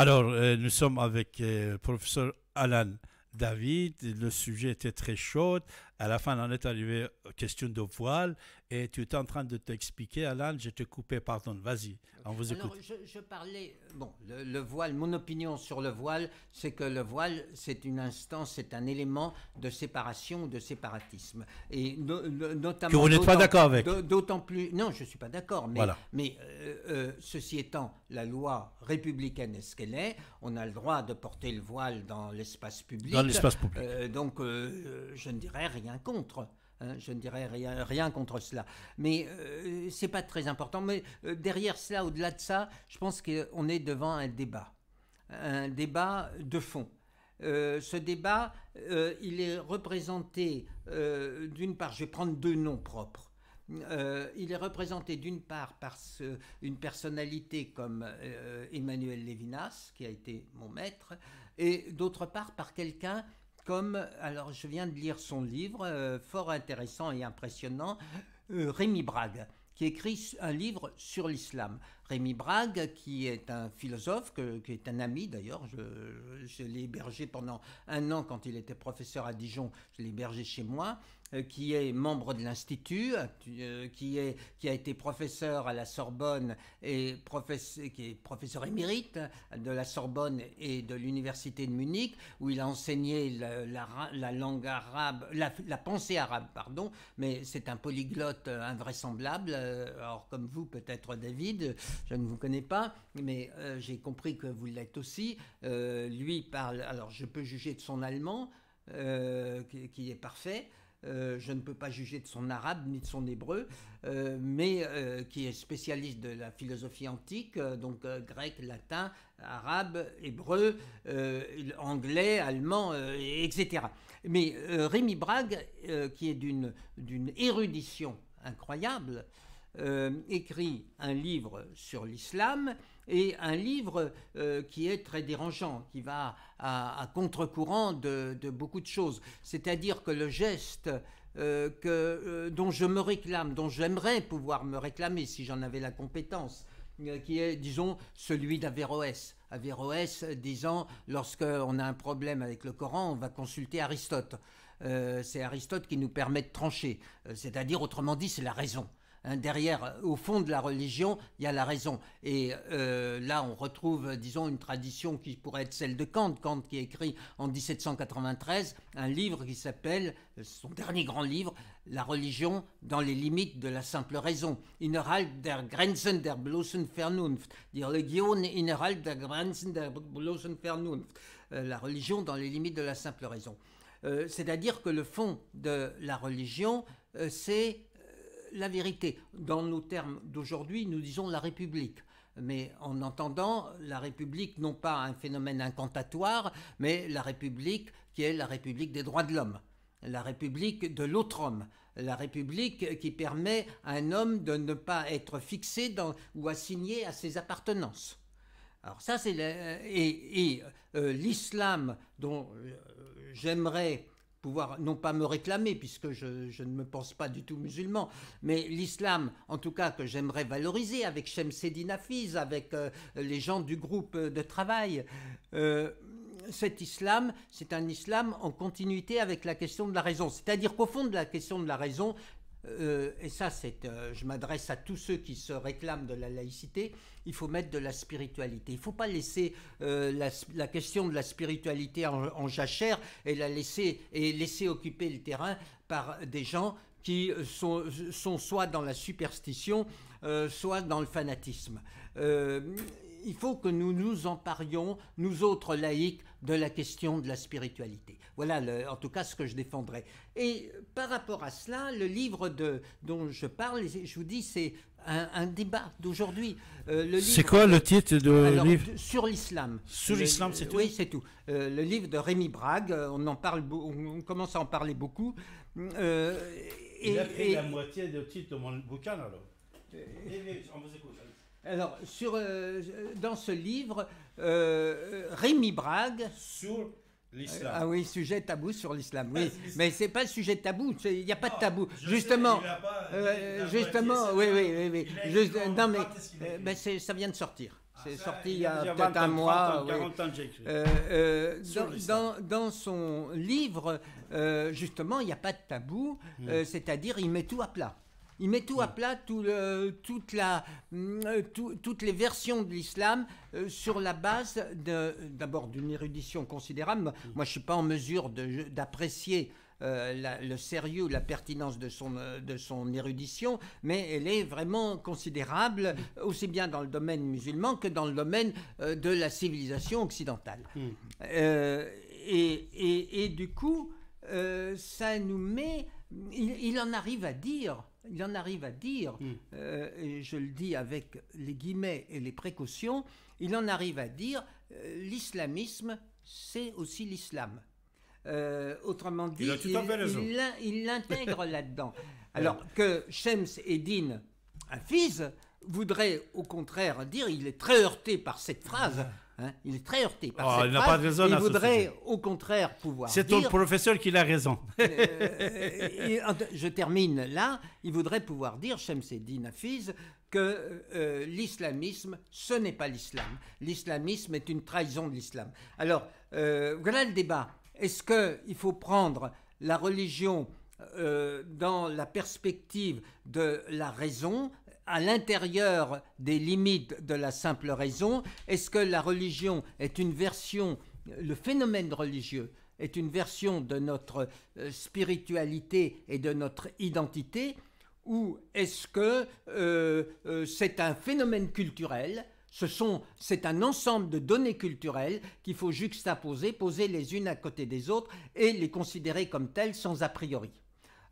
Alors, euh, nous sommes avec le euh, professeur Alan David. Le sujet était très chaud. À la fin, on est arrivé aux euh, questions de voile et tu es en train de t'expliquer, Alain, je te coupé, pardon, vas-y, on vous écoute. Alors, je, parlais, bon, le, voile, mon opinion sur le voile, c'est que le voile, c'est une instance, c'est un élément de séparation, de séparatisme. Et notamment. Que vous n'êtes pas d'accord avec D'autant plus. Non, je ne suis pas d'accord, mais, mais euh, euh, ceci étant, la loi républicaine est ce qu'elle est, on a le droit de porter le voile dans l'espace public. Dans l'espace public. donc, je ne dirais rien contre. Hein, je ne dirais rien, rien contre cela. Mais euh, c'est pas très important. Mais euh, derrière cela, au-delà de ça, je pense qu'on est devant un débat. Un débat de fond. Euh, ce débat, il est représenté d'une part, je vais prendre deux noms propres. il est représenté d'une part par une personnalité comme Emmanuel Levinas, qui a été mon maître, et d'autre part par quelqu'un comme, alors je viens de lire son livre, euh, fort intéressant et impressionnant, euh, Rémi Brague, qui écrit un livre sur l'islam. Rémi Brague, qui est un philosophe, qui est un ami d'ailleurs, je l'ai hébergé pendant un an quand il était professeur à Dijon, je l'ai hébergé chez moi, euh, qui est membre de l'Institut, euh, euh, qui, qui a été professeur à la Sorbonne et professeur, qui est professeur émérite de la Sorbonne et de l'Université de Munich, où il a enseigné la, langue arabe, la, pensée arabe, pardon, mais c'est un polyglotte invraisemblable. Alors, comme vous, peut-être David, je ne vous connais pas, mais j'ai compris que vous l'êtes aussi. lui parle, alors je peux juger de son allemand, qui, est parfait. Euh, je ne peux pas juger de son arabe ni de son hébreu, euh, mais euh, qui est spécialiste de la philosophie antique, donc grec, latin, arabe, hébreu, anglais, allemand, etc. Mais Rémi Brague, qui est d'une érudition incroyable, écrit un livre sur l'islam et un livre qui est très dérangeant, qui va à, contre-courant de, beaucoup de choses. C'est-à-dire que le geste euh, euh, dont je me réclame, dont j'aimerais pouvoir me réclamer si j'en avais la compétence, euh, qui est, disons, celui d'Averroès. Averroès disant, lorsqu'on a un problème avec le Coran, on va consulter Aristote. c'est Aristote qui nous permet de trancher. C'est-à-dire, autrement dit, c'est la raison. Hein, derrière, euh, au fond de la religion, il y a la raison. Et euh, là, on retrouve, euh, disons, une tradition qui pourrait être celle de Kant. Kant qui écrit en 1793 un livre qui s'appelle, son dernier grand livre, La religion dans les limites de la simple raison. Innerhalb der Grenzen der bloßen Vernunft. Die Religion innerhalb der Grenzen der bloßen Vernunft. la religion dans les limites de la simple raison. C'est-à-dire que le fond de la religion, c'est la vérité. Dans nos termes d'aujourd'hui, nous disons la République. Mais en entendant la République, non pas un phénomène incantatoire, mais la République qui est la République des droits de l'homme, la République de l'autre homme, la République qui permet à un homme de ne pas être fixé ou assigné à ses appartenances. Alors ça, c'est et, euh, l'islam dont euh, j'aimerais pouvoir non pas me réclamer, puisque je, ne me pense pas du tout musulman, mais l'islam, en tout cas, que j'aimerais valoriser avec Shemseddin Hafiz, avec euh, les gens du groupe euh, de travail. Euh, cet islam, c'est un islam en continuité avec la question de la raison. C'est-à-dire qu'au fond de la question de la raison, euh, et ça euh, je m'adresse à tous ceux qui se réclament de la laïcité, il faut mettre de la spiritualité. Il ne faut pas laisser euh, la, question de la spiritualité en, jachère et la laisser occuper le terrain par des gens qui sont soit dans la superstition, soit dans le fanatisme il faut que nous nous emparions, nous autres laïcs, de la question de la spiritualité. Voilà en tout cas ce que je défendrai. Et par rapport à cela, le livre de, dont je parle, je vous dis, c'est un, débat d'aujourd'hui. Euh, c'est quoi le titre de livre Sur l'islam. Sur l'islam, c'est tout Oui, c'est tout. Euh, le livre de Rémi Brague, euh, on, en parle, on commence à en parler beaucoup. Il a pris la moitié du titre de mon bouquin alors. on vous écoute. Alors, sur, euh, dans ce livre, euh, Rémi Brague. Sur l'islam. Euh, ah oui, sujet tabou sur l'islam. Oui, mais c'est pas le sujet tabou. Il n'y a pas de tabou. Justement, hmm. justement, oui, oui, oui, non mais, ça vient de sortir. c'est sorti il y a, peut-être un mois. dans, dans, son livre, justement, il n'y a pas de tabou. C'est-à-dire, il met tout à plat. Il met tout à plat, tout toute la, mm, euh, toutes les versions de l'islam euh, sur la base d'abord d'une érudition considérable. Moi, mm. je ne suis pas en mesure d'apprécier. Euh, le sérieux, la pertinence de son, de son érudition, mais elle est vraiment considérable, mm. aussi bien dans le domaine musulman que dans le domaine de la civilisation occidentale. et, du coup, ça nous met, il, il, en arrive à dire il en arrive à dire, hmm. euh, et je le dis avec les guillemets et les précautions, il en arrive à dire euh, l'islamisme, c'est aussi l'islam. Euh, autrement dit, il, l'intègre là-dedans. Alors que Shems Eddin Hafiz voudrait au contraire dire, il est très heurté par cette phrase. Hein, il est très heurté par oh, cette phrase. il voudrait au contraire pouvoir. C'est ton professeur qui a raison. Euh, je termine là. Il voudrait pouvoir dire, Shemseddin Hafiz, que euh, euh, l'islamisme, ce n'est pas l'islam. L'islamisme est une trahison de l'islam. Alors, voilà le débat. Est-ce qu'il faut prendre la religion dans la perspective de la raison, à l'intérieur des limites de la simple raison Est-ce que la religion est une version, le phénomène religieux est une version de notre euh, spiritualité et de notre identité ou est-ce que euh, euh, c'est un phénomène culturel ce sont, c'est un ensemble de données culturelles qu'il faut juxtaposer, poser les unes à côté des autres et les considérer comme telles sans a priori.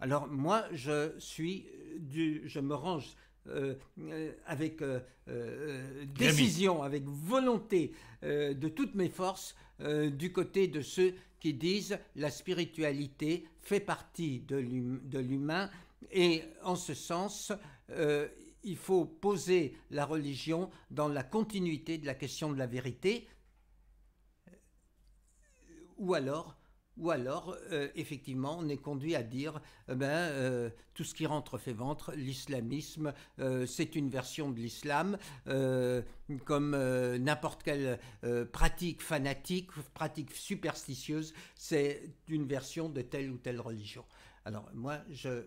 Alors moi, je suis du, je me range euh, euh, avec euh, décision, avec volonté de toutes mes forces du côté de ceux qui disent la spiritualité fait partie de l'humain et en ce sens il faut poser la religion dans la continuité de la question de la vérité ou alors ou alors, euh, effectivement, on est conduit à dire, euh, ben, euh, tout ce qui rentre fait ventre, l'islamisme, c'est une version de l'islam, comme n'importe quelle pratique fanatique, pratique superstitieuse, c'est une version de telle ou telle religion. Alors, moi, je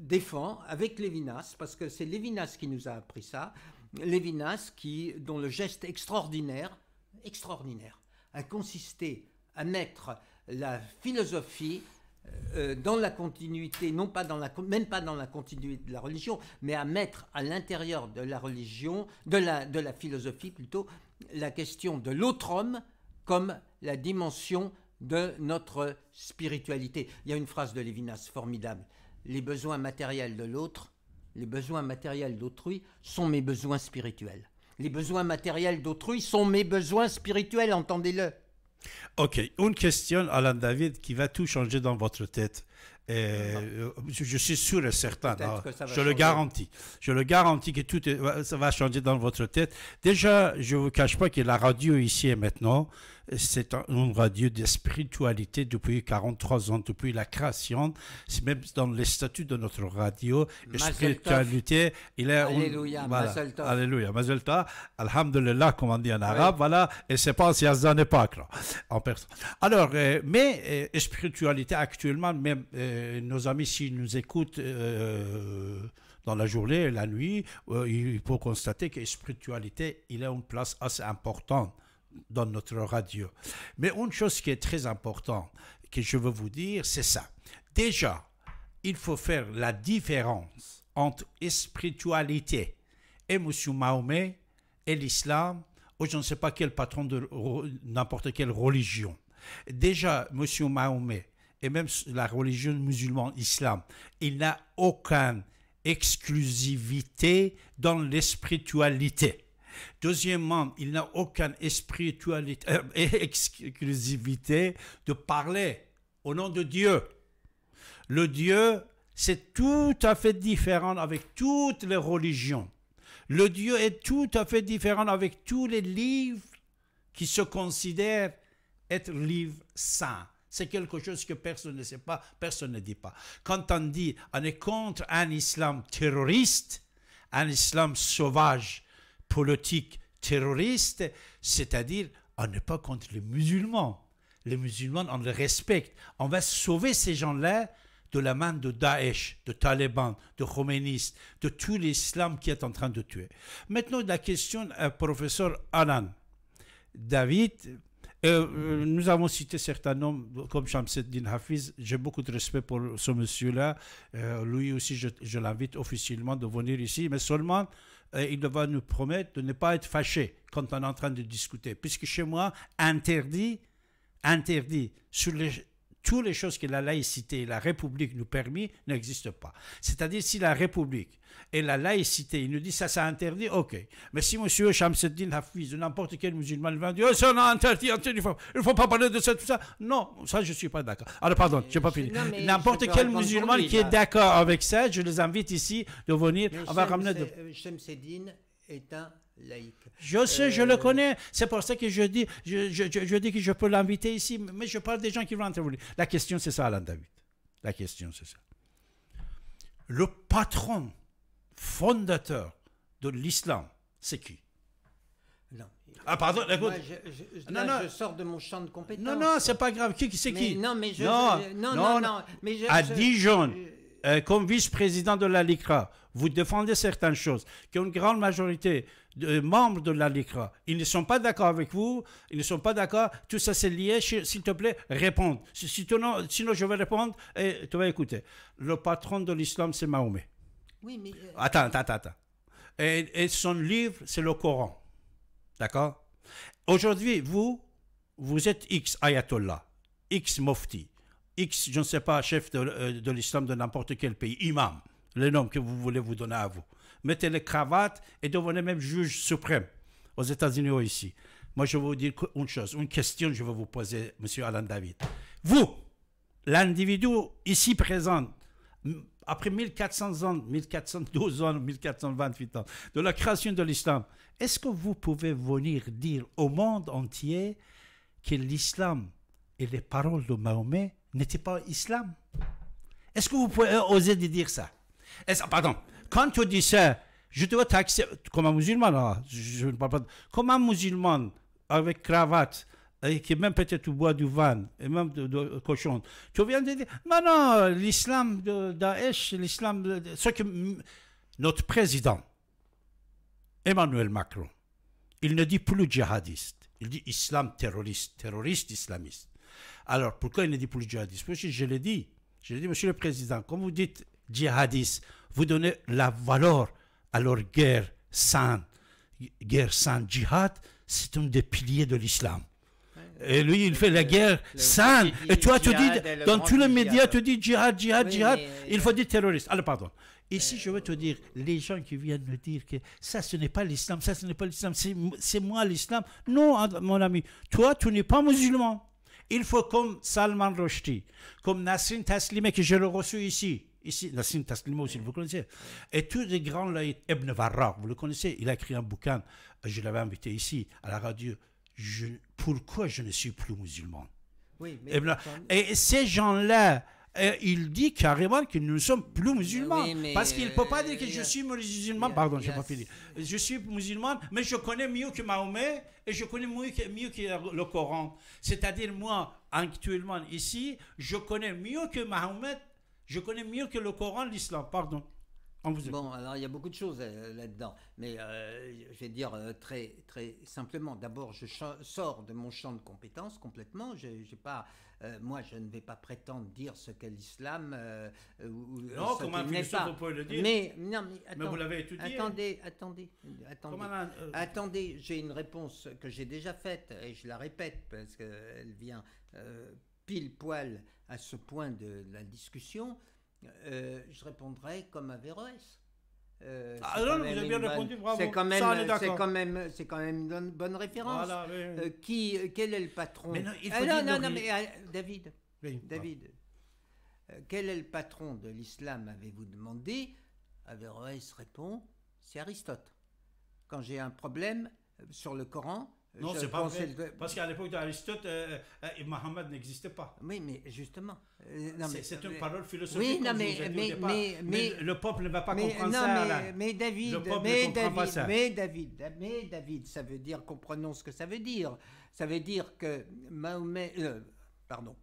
défends avec Lévinas, parce que c'est Lévinas qui nous a appris ça, Lévinas qui, dont le geste extraordinaire, extraordinaire, a consisté à mettre la philosophie euh, euh, dans la continuité, non pas dans la, même pas dans la continuité de la religion, mais à mettre à l'intérieur de la religion, de la, de la philosophie plutôt, la question de l'autre homme comme la dimension de notre spiritualité. Il y a une phrase de Lévinas formidable. Les besoins matériels de l'autre, les besoins matériels d'autrui sont mes besoins spirituels. Les besoins matériels d'autrui sont mes besoins spirituels, entendez-le. OK. Une question, Alain David, qui va tout changer dans votre tête. je suis sûr et certain. Hein. je le garantis. Je le garantis que tout ça va changer dans votre tête. Déjà, je ne vous cache pas que la radio ici et maintenant, c'est une radio de spiritualité depuis 43 ans, depuis la création. C'est même dans les statuts de notre radio, spiritualité, il est... Alléluia, Mazel Alléluia, Mazel tov, Alhamdulillah, comme on dit en arabe, voilà, et c'est pas si Azan et en personne. Alors, euh, mais euh, spiritualité actuellement, même euh, nos amis, s'ils nous écoutent dans la journée et la nuit, il faut constater que spiritualité, il a une place assez importante dans notre radio. Mais une chose qui est très importante, que je veux vous dire, c'est ça. Déjà, il faut faire la différence entre spiritualité et M. Mahomet et l'islam ou je ne sais pas quel patron de n'importe quelle religion. Déjà, M. Mahomet et même la religion musulmane, islam, il n'a aucune exclusivité dans l'espiritualité. Deuxièmement, il n'a aucun esprit et euh, exclusivité de parler au nom de Dieu. Le Dieu, c'est tout à fait différent avec toutes les religions. Le Dieu est tout à fait différent avec tous les livres qui se considèrent être livres saints. C'est quelque chose que personne ne sait pas, personne ne dit pas. Quand on dit on est contre un islam terroriste, un islam sauvage, politique terroriste, c'est-à-dire on n'est pas contre les musulmans. Les musulmans, on les respecte. On va sauver ces gens-là de la main de Daesh, de Taliban, de Khomeini, de tout l'islam qui est en train de tuer. Maintenant, la question, à euh, professeur Alan. David, euh, euh, nous avons cité certains noms, comme Shamseddin Hafiz. J'ai beaucoup de respect pour ce monsieur-là. Euh, lui aussi, je, l'invite officiellement de venir ici, mais seulement il va nous promettre de ne pas être fâché quand on est en train de discuter. Puisque chez moi, interdit, interdit, sur les toutes les choses que la laïcité et la République nous permet n'existent pas. C'est-à-dire si la République et la laïcité, il nous dit ça, ça interdit, ok. Mais si M. Shamseddin la ou n'importe quel musulman va dire, oh, ça a interdit, il ne faut, pas parler de ça, tout ça. Non, ça, je ne suis pas d'accord. Alors, pardon, je n'ai pas fini. N'importe quel musulman qui est d'accord avec ça, je les invite ici de venir. ramener de... Euh, Shamseddin est un je sais, je le euh, connais. C'est pour ça que je dis, je, dis que je peux l'inviter ici, mais je parle des gens qui vont intervenir. La question, c'est ça, Alain David. La question, c'est ça. Le patron fondateur de l'islam, c'est qui Non. Ah, pardon, écoute. je, non, je sors de mon champ de compétence. Non, non, c'est pas grave. Qui, c'est qui Non, mais je. Non, non, non, à Dijon, euh, comme vice-président de la LICRA, vous défendez certaines choses qu'une grande majorité de, euh, membres de la Ils ne sont pas d'accord avec vous, ils ne sont pas d'accord. Tout ça, c'est lié. S'il te plaît, réponds. Sinon, sinon, je vais répondre et tu vas écouter. Le patron de l'islam, c'est Mahomet. Oui, mais. Euh, attends, attends, attends. Et, son livre, c'est le Coran. D'accord Aujourd'hui, vous, vous êtes X ayatollah, X Mofti X, je ne sais pas, chef de, euh, de l'islam de n'importe quel pays, imam, le nom que vous voulez vous donner à vous mettez les cravates et devenez même juge suprême aux États-Unis ou ici. Moi, je vais vous dire une chose, une question je vais vous poser, Monsieur Alain David. Vous, l'individu ici présent, après 1400 ans, 1412 ans, 1428 ans, de la création de l'islam, est-ce que vous pouvez venir dire au monde entier que l'islam et les paroles de Mahomet n'étaient pas islam Est-ce que vous pouvez oser de dire ça Pardon, quand tu dis ça, je dois t'accepter... comme un musulman, ah, je ne parle pas, comme un musulman avec cravate, et qui même peut-être boit du vin, et même de, cochon. Tu viens de dire, non, non, l'islam de Daesh, l'islam, ce que notre président, Emmanuel Macron, il ne dit plus djihadiste, il dit islam terroriste, terroriste islamiste. Alors, pourquoi il ne dit plus djihadiste Parce que je l'ai dit, je l'ai dit, monsieur le président, quand vous dites djihadiste, vous donnez la valeur à leur guerre sainte. Guerre sainte, djihad, c'est un des piliers de l'islam. Et lui, il fait la guerre sainte. Et toi, tu dis, dans tous les médias, tu dis djihad, djihad, djihad. Il faut dire terroriste. Alors, pardon. Ici, je veux te euh, dire, les gens qui viennent me dire que ça, ce n'est pas l'islam, ça, ce n'est pas l'islam, c'est moi l'islam. Non, mon ami, toi, tu n'es pas musulman. Il faut comme Salman Rushdie, comme Nassim Taslimé, que je le reçu ici, ici, Nassim Taslimo, aussi, vous le connaissez. tous les grands là, Ibn Varra, vous le connaissez, il a écrit un bouquin, je l'avais invité ici, à la radio, je, Pourquoi je ne suis plus musulman Et ces gens-là, euh, il dit carrément que nous ne sommes plus musulmans. parce qu'il ne peut pas dire que euh, je suis musulman. Pardon, je n'ai pas fini. Je suis musulman, mais je connais mieux que Mahomet et je connais mieux que le Coran. C'est-à-dire, moi, actuellement ici, je connais mieux que Mahomet je connais mieux que le Coran l'islam, pardon. bon, alors il y a beaucoup de choses euh, là-dedans, mais euh, je vais dire euh, très, très simplement. D'abord, je sors de mon champ de compétences complètement. pas, moi, je ne vais pas prétendre dire ce qu'est l'islam. non, comme un vous pouvez le dire. Mais, non, mais, vous l'avez étudié. Attendez, attendez, attendez. attendez, j'ai une réponse que j'ai déjà faite et je la répète parce qu'elle vient pile poil à ce point de la discussion, euh, je répondrai comme Averroès. Euh, ah non, vous avez bien répondu, bravo. C'est quand, même, c'est quand même, une bonne référence. Euh, qui, quel est le patron ah non, non, non, non, mais David, David, quel est le patron de l'islam Avez-vous demandé Averroès répond, c'est Aristote. Quand j'ai un problème sur le Coran, non, c'est pas vrai. Parce qu'à l'époque d'Aristote, euh, euh, euh, Mohammed n'existait pas. Oui, mais justement. Euh, c'est une parole philosophique. Oui, non, mais, mais, mais, le peuple ne va pas comprendre ça. Mais, David, mais, David mais David, mais David, ça veut dire, comprenons ce que ça veut dire. Ça veut dire que Mahomet, pardon,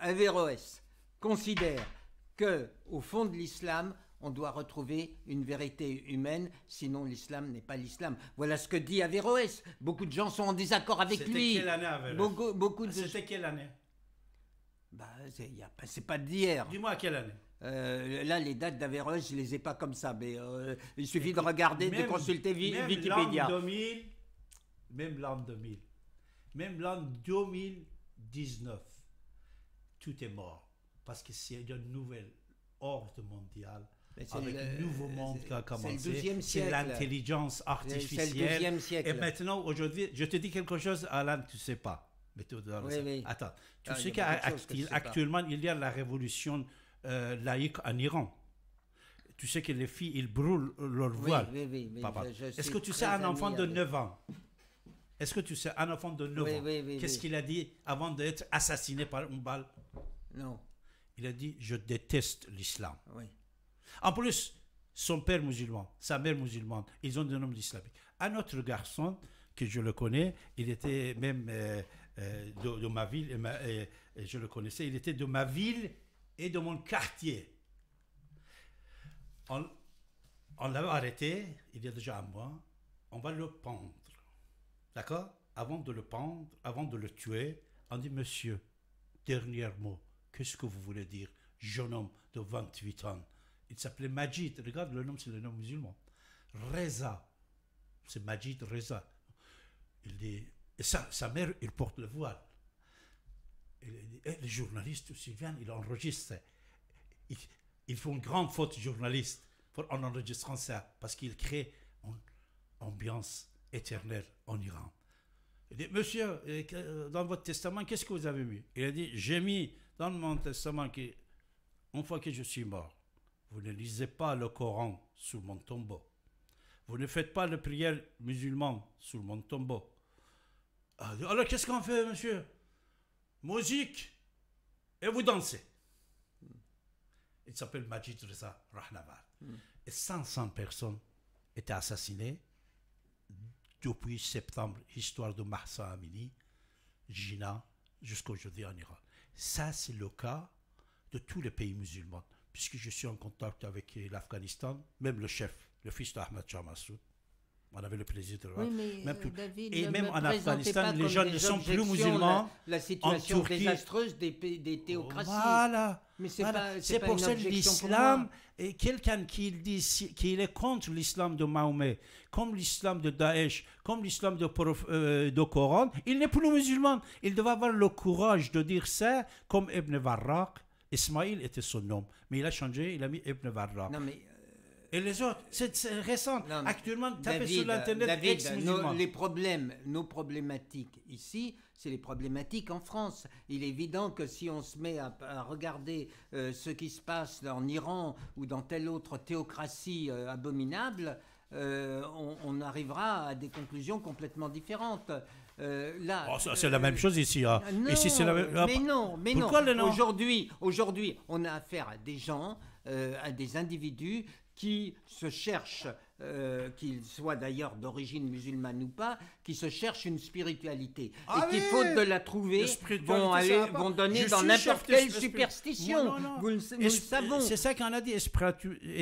Averroès considère que, au fond de l'islam, on doit retrouver une vérité humaine, sinon l'islam n'est pas l'islam. Voilà ce que dit Averroès. Beaucoup de gens sont en désaccord avec lui. C'était quelle année, beaucoup, beaucoup de... C'était quelle année bah, C'est pas d'hier. Dis-moi quelle année euh, là, les dates d'Averroès, je ne les ai pas comme ça, mais euh, il suffit de regarder, de consulter même Wikipédia. 2000, même l'an 2000, même l'an 2019, tout est mort parce que c'est une nouvelle horde mondiale avec le nouveau monde qui a commencé. C'est l'intelligence artificielle. Siècle. Et maintenant, aujourd'hui, je te dis quelque chose, Alain, tu ne sais pas. Mais tu oui, oui. Attends, tu ah, sais qu'actuellement, il y a la révolution euh, laïque en Iran. Tu sais que les filles, ils brûlent leur voile. Oui, Est-ce que tu sais un enfant de 9 ans Est-ce que tu sais un enfant de 9 ans Qu'est-ce qu'il a dit avant d'être assassiné par une balle Non. Il a dit, je déteste l'islam. Oui. En plus, son père musulman, sa mère musulmane, ils ont des noms islamiques. Un autre garçon, que je le connais, il était même euh, euh, de, ma ville, et, euh, je le connaissais, il était de ma ville et de mon quartier. On, on l'avait arrêté, il y a déjà un mois, on va le pendre. D'accord Avant de le pendre, avant de le tuer, on dit, monsieur, dernier mot, qu'est-ce que vous voulez dire, jeune homme de 28 ans il s'appelait Majid. Regarde, le nom, c'est le nom musulman. Reza. C'est Majid Reza. Il dit, sa, mère, il porte le voile. Eh, les journalistes aussi viennent, ils enregistrent. Ils, font une grande faute, journalistes, en enregistrant ça, parce qu'ils créent une ambiance éternelle en Iran. Il dit, monsieur, euh, euh, dans votre testament, qu'est-ce que vous avez mis Il a dit, j'ai mis dans mon testament qu'une fois que je suis mort, vous ne lisez pas le Coran sous mon tombeau. Vous ne faites pas les prières musulmane sous mon tombeau. Ah, alors qu'est-ce qu'on fait, monsieur Musique et vous dansez. Il s'appelle Majid Reza Rahnaval. Et 500 personnes étaient assassinées depuis septembre, histoire de Mahsa Amini, Jina, jusqu'aujourd'hui en Iran. Ça, c'est le cas de tous les pays musulmans puisque je suis en contact avec l'Afghanistan, même le chef, le fils d'Ahmad Shah Massoud, on avait le plaisir de le voir. Euh, et même en Afghanistan, les gens ne sont plus musulmans. La, la situation désastreuse des, des théocraties. Voilà. Mais c'est pour ça que l'islam, quelqu'un qui, dit, est contre l'islam de Mahomet, comme l'islam de Daesh, comme l'islam euh, de, Coran, il n'est plus musulman. Il doit avoir le courage de dire ça, comme Ibn Warraq. Ismaïl était son nom, mais il a changé, il a mis Ibn Varra. Euh, Et les autres, c'est récent. Actuellement, tapez sur l'Internet. les problèmes, nos problématiques ici, c'est les problématiques en France. Il est évident que si on se met à, regarder euh, ce qui se passe en Iran ou dans telle autre théocratie euh, abominable, on, arrivera à des conclusions complètement différentes. Euh, là, oh, c'est euh, la même chose ici. Hein. c'est mais non, mais non. aujourd'hui, aujourd'hui, on a affaire à des gens, euh, à des individus qui se cherchent, qu'ils soient d'ailleurs d'origine musulmane ou pas, qui se cherchent une spiritualité ah et qui, faute de la trouver, vont, vont donner dans n'importe quelle superstition. nous savons. C'est ça qu'on a dit.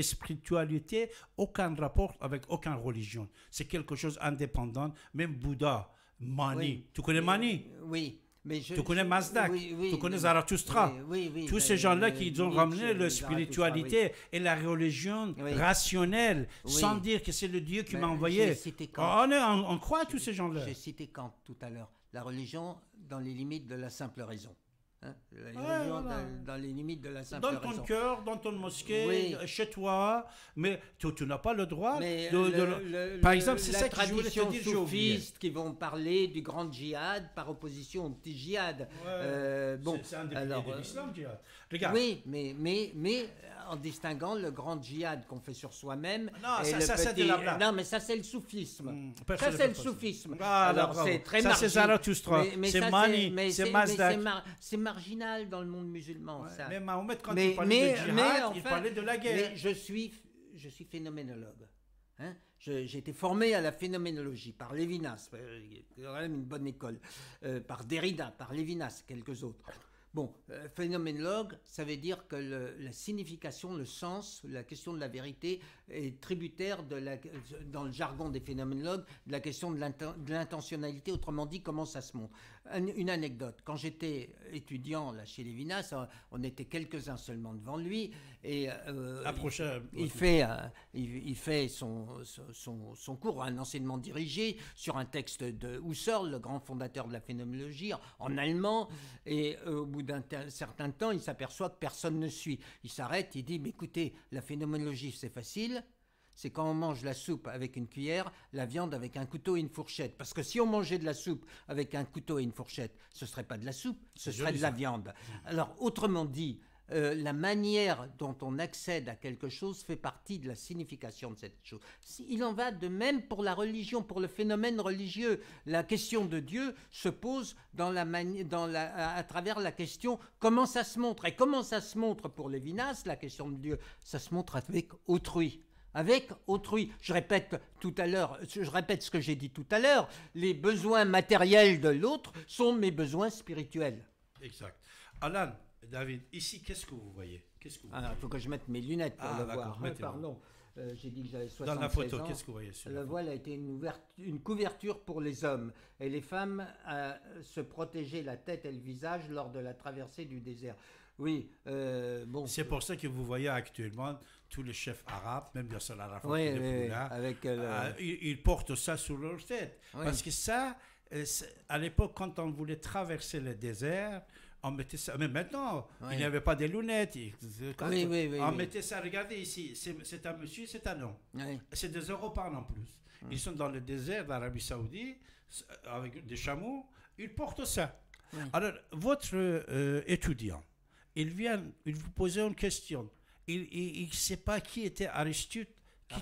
Spiritualité, aucun rapport avec aucune religion. C'est quelque chose indépendant. Même Bouddha. Mani. Tu connais Mani euh, Oui. Mais tu connais Mazdak, tu connais Zarathustra. Tous ces gens-là qui ont ramené la spiritualité et la religion rationnelle, sans dire que c'est le Dieu qui ben, m'a envoyé. on, on, croit à tous ces gens-là. J'ai cité Kant tout à l'heure. La religion dans les limites de la simple raison. Hein, dans, les limites de la simple Dans ton cœur, dans ton mosquée, chez toi, mais tu, tu n'as pas le droit. De, par exemple, c'est ça que je voulais te dire. soufistes qui vont parler du grand djihad par opposition au petit djihad. Euh, bon, c'est un de euh, l'islam, djihad. Oui, mais, mais, mais en distinguant le grand djihad qu'on fait sur soi-même. Non, non, mais ça, c'est le soufisme. Hmm. ça, c'est le soufisme. Alors, c'est très ça, c'est C'est c'est marginal dans le monde musulman, Mais Mahomet, quand il parlait de djihad, il parlait de la guerre. je, suis, je suis phénoménologue. Hein j'ai été formé à la phénoménologie par Lévinas, euh, quand même une bonne école, euh, par Derrida, par Lévinas, quelques autres. Bon, euh, phénoménologue, ça veut dire que la signification, le sens, la question de la vérité est tributaire de la, dans le jargon des phénoménologues de la question de l'intentionnalité, autrement dit comment ça se montre une anecdote. Quand j'étais étudiant là, chez Lévinas, on était quelques-uns seulement devant lui. Et, euh, euh, Il, fait, son, cours, un enseignement dirigé sur un texte de Husserl, le grand fondateur de la phénoménologie, en allemand. Et euh, au bout d'un certain temps, il s'aperçoit que personne ne suit. Il s'arrête, il dit écoutez, la phénoménologie, c'est facile c'est quand on mange la soupe avec une cuillère, la viande avec un couteau et une fourchette. Parce que si on mangeait de la soupe avec un couteau et une fourchette, ce ne serait pas de la soupe, ce serait de la viande. Alors, autrement dit, euh, la manière dont on accède à quelque chose fait partie de la signification de cette chose. Il en va de même pour la religion, pour le phénomène religieux. La question de Dieu se pose dans la dans la, à, à travers la question comment ça se montre. Et comment ça se montre pour Lévinas, la question de Dieu, ça se montre avec autrui avec autrui. Je répète tout à l'heure, je répète ce que j'ai dit tout à l'heure, les besoins matériels de l'autre sont mes besoins spirituels. Exact. Alan, David, ici, qu'est-ce que vous voyez Qu'est-ce que Il ah, faut que je mette mes lunettes pour ah, le voir. Ah, pardon, euh, j'ai dit que j'avais 76 ans. Dans la photo, qu'est-ce que vous voyez sur Le voile a été une, une, couverture pour les hommes et les femmes à euh, se protéger la tête et le visage lors de la traversée du désert. Oui, euh, bon. C'est pour ça que vous voyez actuellement tous les chefs arabes, même bien la oui, avec euh, euh, ils, portent ça sur leur tête. Parce que ça, euh, à l'époque, quand on voulait traverser le désert, on mettait ça. Mais maintenant, il n'y avait pas des lunettes. on mettait ça. Regardez ici, c'est un monsieur, c'est un homme. C'est des Européens en plus. Hum. Ils sont dans le désert d'Arabie Saoudite avec des chameaux. Ils portent ça. Alors, votre étudiant, il vient, il vous pose une question il ne sait pas qui était Aristote,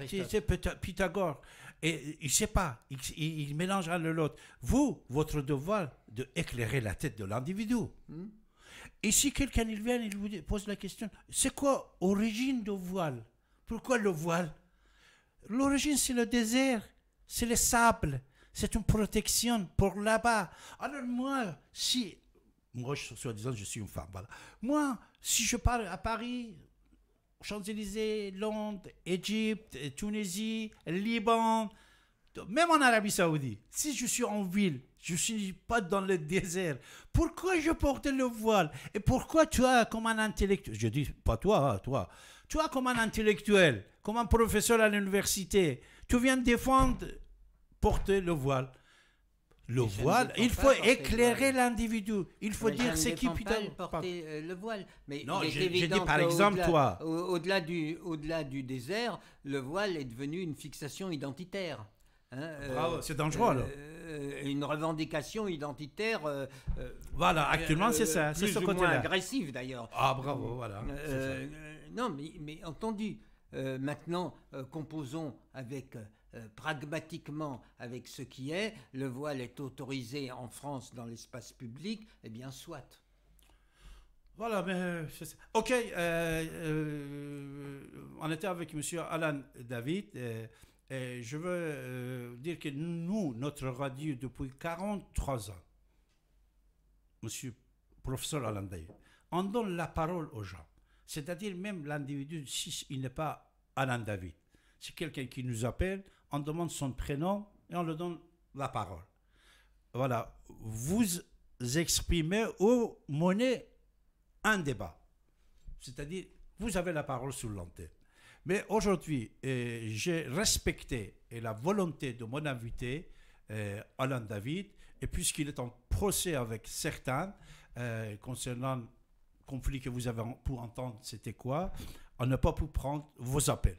qui était Pythagore. Et il ne sait pas, il, il, mélange un l'autre. Vous, votre devoir, de éclairer la tête de l'individu. Hmm. Et si quelqu'un il vient, il vous pose la question, c'est quoi l'origine de voile Pourquoi le voile L'origine, c'est le désert, c'est le sable, c'est une protection pour là-bas. Alors moi, si, moi, soi-disant, je suis une femme, Moi, si je parle à Paris, Champs-Élysées, Londres, Égypte, Tunisie, Liban, même en Arabie Saoudite. Si je suis en ville, je ne suis pas dans le désert. Pourquoi je porte le voile Et pourquoi tu as comme un intellectuel, je dis pas toi, hein, toi, tu comme un intellectuel, comme un professeur à l'université, tu viens défendre porter le voile le voile, il faut éclairer l'individu. Il faut dire c'est qui putain. porter euh, le voile. Mais non, j'ai par exemple toi. Au-delà du, au-delà du désert, le voile est devenu une fixation identitaire. Hein, euh, c'est dangereux euh, alors. une revendication identitaire. voilà, actuellement c'est ça, c'est ce côté-là. agressif d'ailleurs. Ah bravo, voilà. non, mais, mais entendu. maintenant, composons avec euh, pragmatiquement avec ce qui est, le voile est autorisé en France dans l'espace public, eh bien soit. Voilà, mais euh, ok, euh, on était avec Monsieur Alan David. Et je veux dire que nous, notre radio depuis 43 ans, Monsieur professeur Alan David, on donne la parole aux gens. C'est-à-dire même l'individu, s'il il n'est pas Alan David, c'est quelqu'un qui nous appelle, on demande son prénom et on lui donne la parole. Voilà, vous exprimez ou menez un débat. C'est-à-dire, vous avez la parole sur l'antenne. Mais aujourd'hui, euh, j'ai respecté la volonté de mon invité, euh, Alain David, et puisqu'il est en procès avec certains euh, concernant le conflit que vous avez pour entendre, c'était quoi, on n'a pas pu prendre vos appels.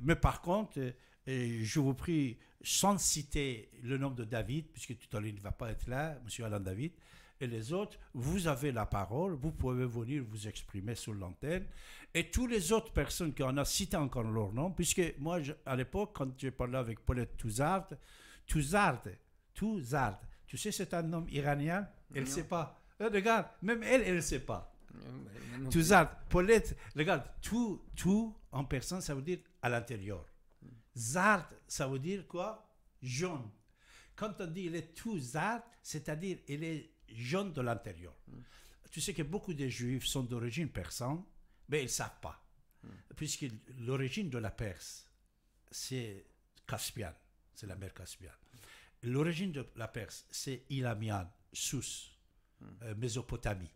mais par contre, et je vous prie, sans citer le nom de David, puisque tout à l'heure il ne va pas être là, M. Alain David, et les autres, vous avez la parole, vous pouvez venir vous exprimer sur l'antenne. Et toutes les autres personnes en a cité encore leur nom, puisque moi, à l'époque, quand j'ai parlé avec Paulette Touzard, Touzard, Touzard, tu sais, c'est un homme iranien, elle ne sait pas. Eh, regarde, même elle, elle ne sait pas. Touzard, Paulette, regarde, tout, tout en personne, ça veut dire à l'intérieur. Zart, ça veut dire quoi Jaune. Quand on dit il est tout zart, c'est-à-dire il est jaune de l'intérieur. Mm. Tu sais que beaucoup de juifs sont d'origine persane, mais ils ne savent pas. Mm. Puisque l'origine de la Perse, c'est caspian c'est la mer Caspian L'origine de la Perse, c'est Ilamian, sous mm. euh, Mésopotamie.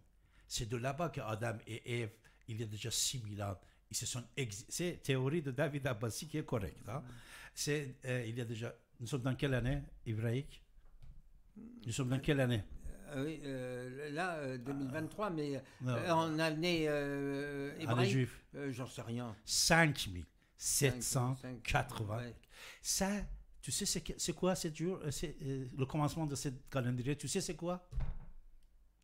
C'est de là-bas que Adam et Ève, il y a déjà 6000 ans, ils se sont c'est théorie de David Abassi qui est correcte. Hein. C'est euh, il y a déjà. Nous sommes dans quelle année hébraïque Nous sommes dans quelle année euh, oui, euh, là, 2023, ah. mais en année hébraïque. Année juif. J'en sais rien. 5780. Ça, tu sais, c'est quoi c'est dur, le commencement de ce calendrier Tu sais, c'est quoi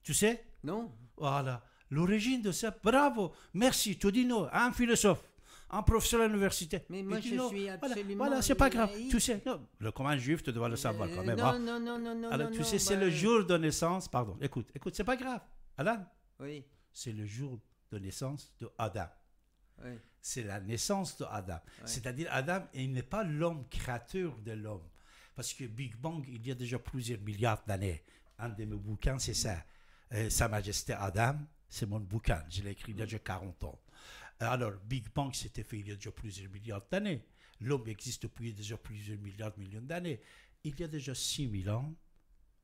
Tu sais Non. Voilà l'origine de ça. Bravo, merci, Todino, un philosophe un professeur à l'université. Mais je suis absolument. Voilà, c'est pas grave. Tu sais, non, le commun juif, tu dois le euh, savoir quand même. Hein. non, non, non, non, Alors, tu sais, c'est le bah, jour de naissance. Pardon, écoute, écoute, c'est pas grave. Adam. Oui. C'est le jour de naissance de Adam. Oui. C'est la naissance de Adam. C'est-à-dire, Adam, il n'est pas l'homme créateur de l'homme. Parce que Big Bang, il y a déjà plusieurs milliards d'années. Un de mes bouquins, c'est ça. Euh, Sa Majesté Adam, c'est mon bouquin. Je l'ai écrit il y a mm. déjà 40 ans. Alors, Big Bang s'était fait il y a déjà plusieurs milliards d'années. L'homme existe depuis déjà plusieurs milliards, de millions d'années. Il y a déjà 6000 ans,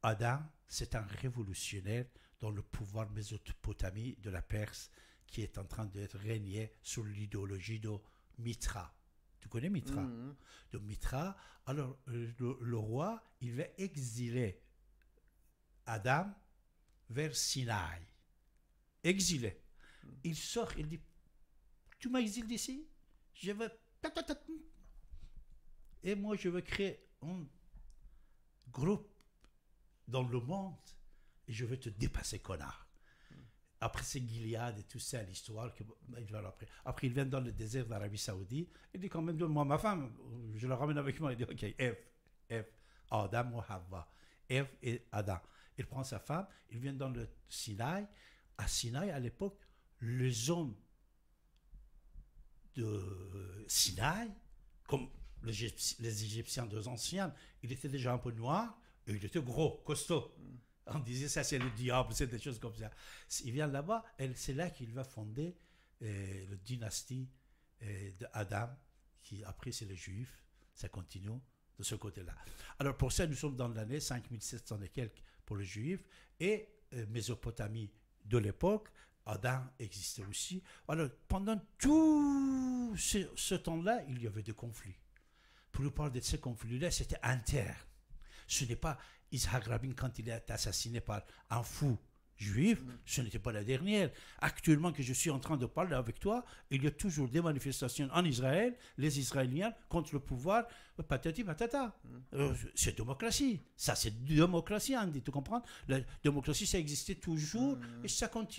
Adam, c'est un révolutionnaire dans le pouvoir mésopotamie de la Perse qui est en train d'être régné sous l'idéologie de Mitra. Tu connais Mitra mm, mm. De Mitra, alors euh, le, le, roi, il va exiler Adam vers Sinaï exilé. Il sort, il dit Tu m'exiles d'ici Je veux. Et moi, je veux créer un groupe dans le monde et je veux te dépasser, connard. Après, c'est Gilead et tout ça, l'histoire. Après. après, il vient dans le désert d'Arabie Saoudite. Il dit quand même moi ma femme, je la ramène avec moi. Il dit Ok, Eve, Eve, Adam ou Hava. Eve et Adam. Il prend sa femme, il vient dans le Sinaï, à Sinaï, à l'époque, les hommes de Sinaï, comme les Égyptiens des anciens, il était déjà un peu noir et il était gros, costaud. On disait ça, c'est le diable, c'est des choses comme ça. Il vient là-bas, et c'est là qu'il va fonder euh, la dynastie euh, d'Adam, qui après c'est les Juifs, ça continue de ce côté-là. Alors pour ça, nous sommes dans l'année 5700 et quelques pour les Juifs, et euh, Mésopotamie de l'époque, Adam existait aussi. Alors, pendant tout ce, temps-là, il y avait des conflits. Pour le parler de ces conflits-là, c'était interne. Ce n'est pas Israël Rabin quand il est assassiné par un fou juifs, mm. ce n'était pas la dernière. Actuellement que je suis en train de parler avec toi, il y a toujours des manifestations en Israël, les Israéliens contre le pouvoir, euh, patati patata. Mm. Euh, c'est démocratie. Ça, c'est démocratie, Andy, hein, tu comprends La démocratie, ça existait toujours mm. et ça continue.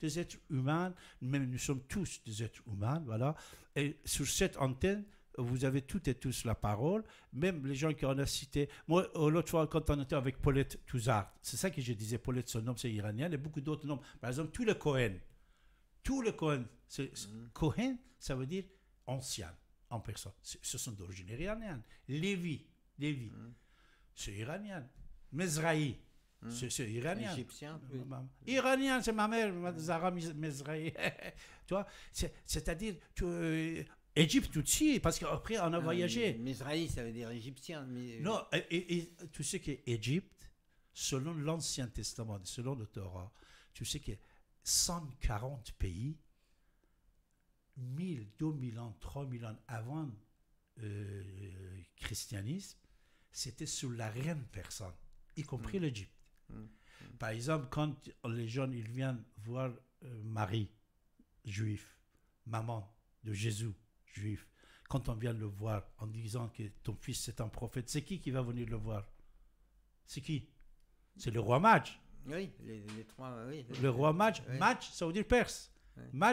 Des êtres humains, même nous sommes tous des êtres humains, voilà. Et sur cette antenne, vous avez toutes et tous la parole, même les gens qui en ont cité. Moi, euh, l'autre fois, quand on était avec Paulette Touzard, c'est ça que je disais, Paulette, son nom, c'est iranien, et beaucoup d'autres noms. Par exemple, tout le Cohen. Tout le Cohen. c'est mhm. Cohen, ça veut dire ancien, en personne. Ce sont d'origine iranienne. Lévi, Lévi, mhm. c'est iranien. Mezrahi, mhm. c'est iranien. Égyptien, Iranien, c'est ma mère, Zara Mezrahi. c'est-à-dire, euh, Égypte tout aussi, parce qu'après on a voyagé. Israël, ça veut dire égyptien. Euh, non, tu sais qu'Égypte, selon l'Ancien Testament, selon le Torah, tu sais que 140 pays, 1000, 2000 ans, 3000 ans avant le euh, christianisme, c'était sous la reine personne, y compris mm. l'Égypte. Mm. Mm. Par exemple, quand les jeunes ils viennent voir euh, Marie, juif, maman de Jésus, juif, quand on vient le voir en disant que ton fils c'est un prophète, c'est qui qui va venir le voir C'est qui C'est le roi Maj. Oui, les, trois, oui. Le roi Maj, Maj, ça veut dire perse.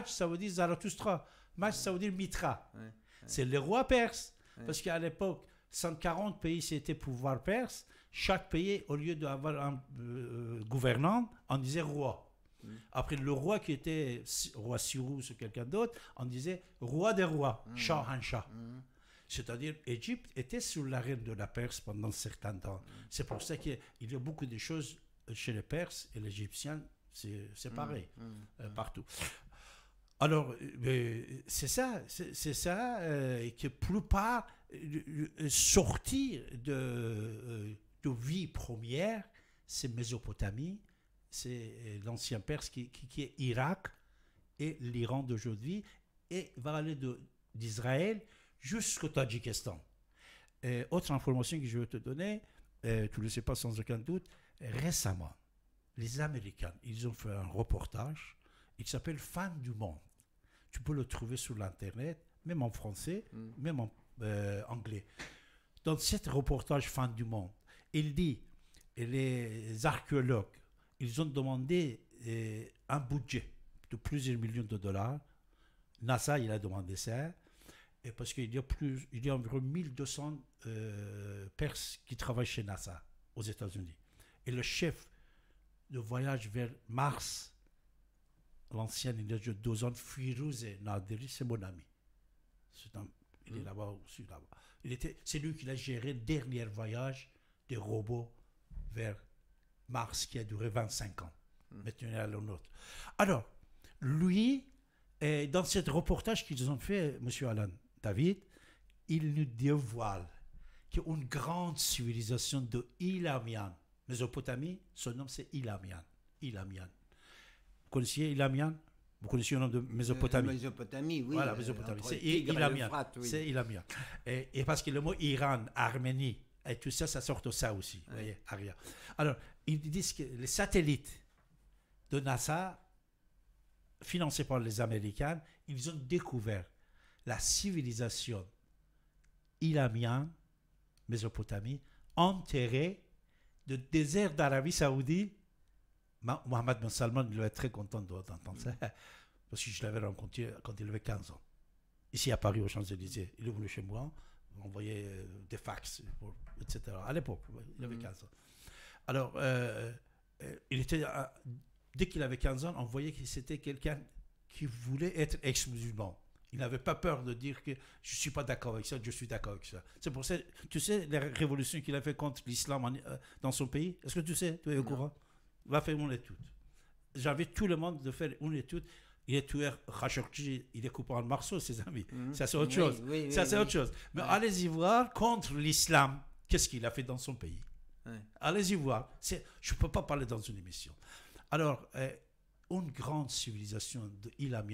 ça veut dire Zarathustra. Maj, ça veut dire Mitra. C'est le roi perse. Parce qu'à l'époque, 140 pays c'était pouvoir perse. Chaque pays, au lieu d'avoir un euh, gouvernant, on disait roi. Mm. Après, le roi qui était roi Sirous ou quelqu'un d'autre, on disait roi des rois, Shah mm. mm. C'est-à-dire, l'Égypte était sous la reine de la Perse pendant un certain temps. C'est pour ça qu'il y a beaucoup de choses chez les Perses et l'Égyptien, c'est pareil, euh, partout. Alors, euh, c'est ça, c'est ça et euh, que plupart sortir de, de vie première, c'est Mésopotamie, c'est euh, l'ancien Perse qui, qui, qui, est Irak et l'Iran d'aujourd'hui, et va aller d'Israël jusqu'au Tadjikistan. Et euh, autre information que je veux te donner, euh, tu ne le sais pas sans aucun doute, récemment, les Américains, ils ont fait un reportage, il s'appelle Fans du monde. Tu peux le trouver sur l'Internet, même en français, mm. même en anglais. Dans ce reportage fin du monde, il dit, les archéologues, ils ont demandé euh, un budget de plusieurs millions de dollars. NASA, il a demandé ça. parce qu'il y a plus, il y a environ 1200 euh, Perses qui travaillent chez NASA aux États-Unis. Et le chef de voyage vers Mars, l'ancien énergie d'Ozone, Firouzé Naderi, c'est mon ami. il est hmm. là-bas C'est lui qui a géré le dernier voyage des robots vers Mars, qui a duré 25 ans. Maintenant, le autre. Alors, lui, dans ce reportage qu'ils ont fait, M. Alan David, il nous dévoile qu'une grande civilisation de Ilamian, Mésopotamie, son nom c'est Ilamian. Ilamian. Vous connaissiez Ilamian Vous connaissez le nom de Mésopotamie euh, Mésopotamie, oui. Voilà, euh, Mésopotamie. C'est Ilamian. C'est Ilamian. et, parce que le mot Iran, Arménie, et tout ça, ça sort de ça aussi, vous voyez, Aria. Alors, ils disent que les satellites de NASA, financés par les Américains, ils ont découvert la civilisation ilamienne, Mésopotamie, enterrée de désert d'Arabie Saoudite. Mohamed Ben Salman, il est très content d'entendre mm. ça, parce que je l'avais rencontré quand il avait 15 ans, ici à Paris, aux Champs-Élysées. Il est venu chez moi envoyait euh, des fax, etc. À l'époque, il avait 15 mm. ans. Alors, euh, euh, il était, dès qu'il avait 15 ans, on voyait que c'était quelqu'un qui voulait être ex-musulman. Il n'avait pas peur de dire que je ne suis pas d'accord avec ça, je suis d'accord avec ça. C'est pour ça, tu sais, les révolutions qu'il a fait contre l'islam dans son pays, est-ce que tu sais, tu es au courant Va faire mon étude. J'avais tout le monde de faire une étude il est tué il est coupé en morceaux, ses amis. Mhm. Ça, c'est autre chose. ça, c'est autre chose. Mais allez-y voir contre l'islam, qu'est-ce qu'il a fait dans son pays. Allez-y voir. Je ne peux pas parler dans une émission. Alors, eh, une grande civilisation de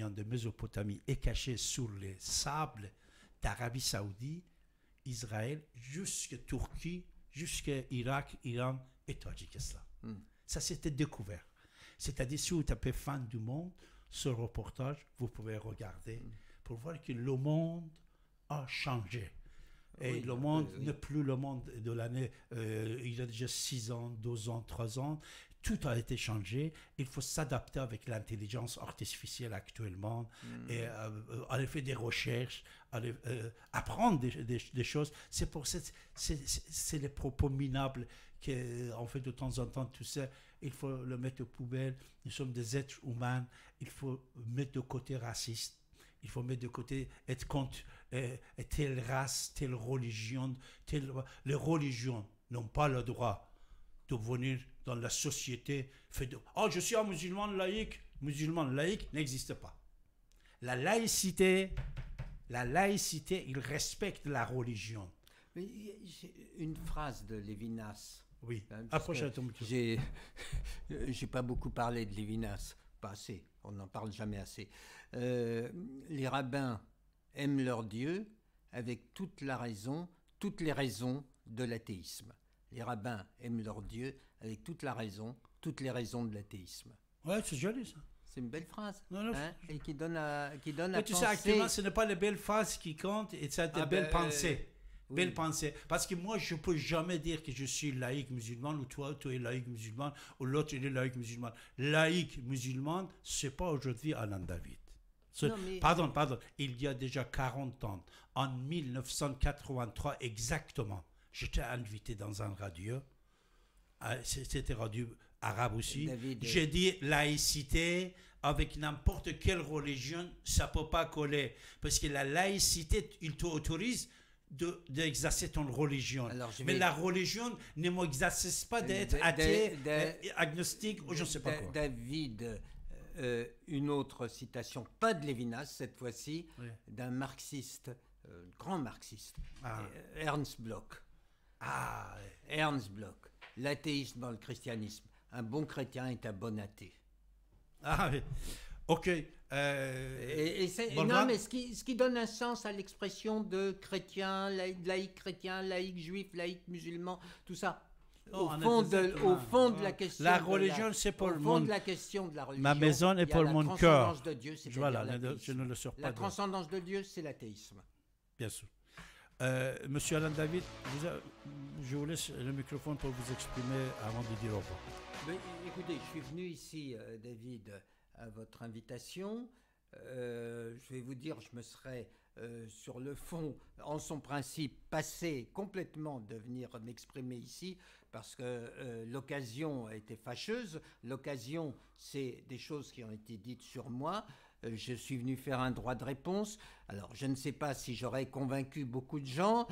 de Mésopotamie, est cachée sur les sables d'Arabie Saoudite, Israël, jusqu'à Turquie, jusqu'à Irak, Iran et Tadjikistan. c'est. Hmm. Ça, c'était découvert. C'est-à-dire, si vous tapez fan du monde, ce reportage, vous pouvez regarder mm. pour voir que le monde a changé. Et le monde n'est plus le monde de l'année, euh, il y a déjà 6 ans, deux ans, 3 ans, tout a été changé. Il faut s'adapter avec l'intelligence artificielle actuellement mm. et euh, aller faire des recherches, aller euh, apprendre des, choses. C'est pour ça, c'est les propos minables qu'on fait de temps en temps, tu sais, il faut le mettre aux poubelles. Nous sommes des êtres humains. Il faut mettre de côté raciste. Il faut mettre de côté être contre euh, telle race, telle religion. Les religions n'ont pas le droit de venir dans la société. Oh, je suis un musulman laïque. Musulman laïque n'existe pas. La laïcité, la laïcité, il respecte la religion. une phrase de Lévinas oui, approche à ton J'ai, pas beaucoup parlé de Lévinas, pas assez, on n'en parle jamais assez. Euh, les rabbins aiment leur Dieu avec toute la raison, toutes les raisons de l'athéisme. Les rabbins aiment leur Dieu avec toute la raison, toutes les raisons de l'athéisme. Ouais, c'est joli ça. C'est une belle phrase. Non, non, hein, et qui donne à, qui donne Mais tu sais, actuellement, ce n'est pas les belles phrases qui comptent, et c'est des belle ah, belles ben, pensées. Belle pensée. Parce que moi, je peux jamais dire que je suis laïque musulman ou toi, tu es laïque musulman ou l'autre, il est laïque musulman. Laïque musulman, c'est pas aujourd'hui Alain David. Pardon, pardon. Il y a déjà 40 ans, en 1983 exactement, j'étais invité dans un radio. Ah, c'était radio arabe aussi. Euh, J'ai dit laïcité avec n'importe quelle religion, ça peut pas coller. Parce que la laïcité, il t'autorise d'exercer ton religion. Mais la religion ne m'exerce pas d'être athée, agnostique ou je ne sais pas quoi. David, euh, une autre citation, pas de Lévinas cette fois-ci, d'un marxiste, euh, grand marxiste, ah. euh, Ernst Bloch. Ah, Ernst Bloch, l'athéisme dans le christianisme. Un bon chrétien est un bon athée. Ah Ok. Euh, et, non, mais ce qui, donne un sens à l'expression de chrétien, laïque, chrétien, laïque juif, laïque musulman, tout ça. Oh, au, fond de, au fond de la oh. question. La religion, c'est pour le monde. de la question de la religion. Ma maison est pour le monde cœur. De Dieu, voilà, je ne le pas. La transcendance de Dieu, c'est l'athéisme. Bien sûr. Euh, Monsieur Alain David, je vous laisse le microphone pour vous exprimer avant de dire au revoir. écoutez, je suis venu ici, euh, David, à votre invitation. Euh, je vais vous dire, je me serais euh, sur le fond, en son principe, passé complètement de venir m'exprimer ici, parce que euh, l'occasion a été fâcheuse. L'occasion, c'est des choses qui ont été dites sur moi. je suis venu faire un droit de réponse. Alors, je ne sais pas si j'aurais convaincu beaucoup de gens,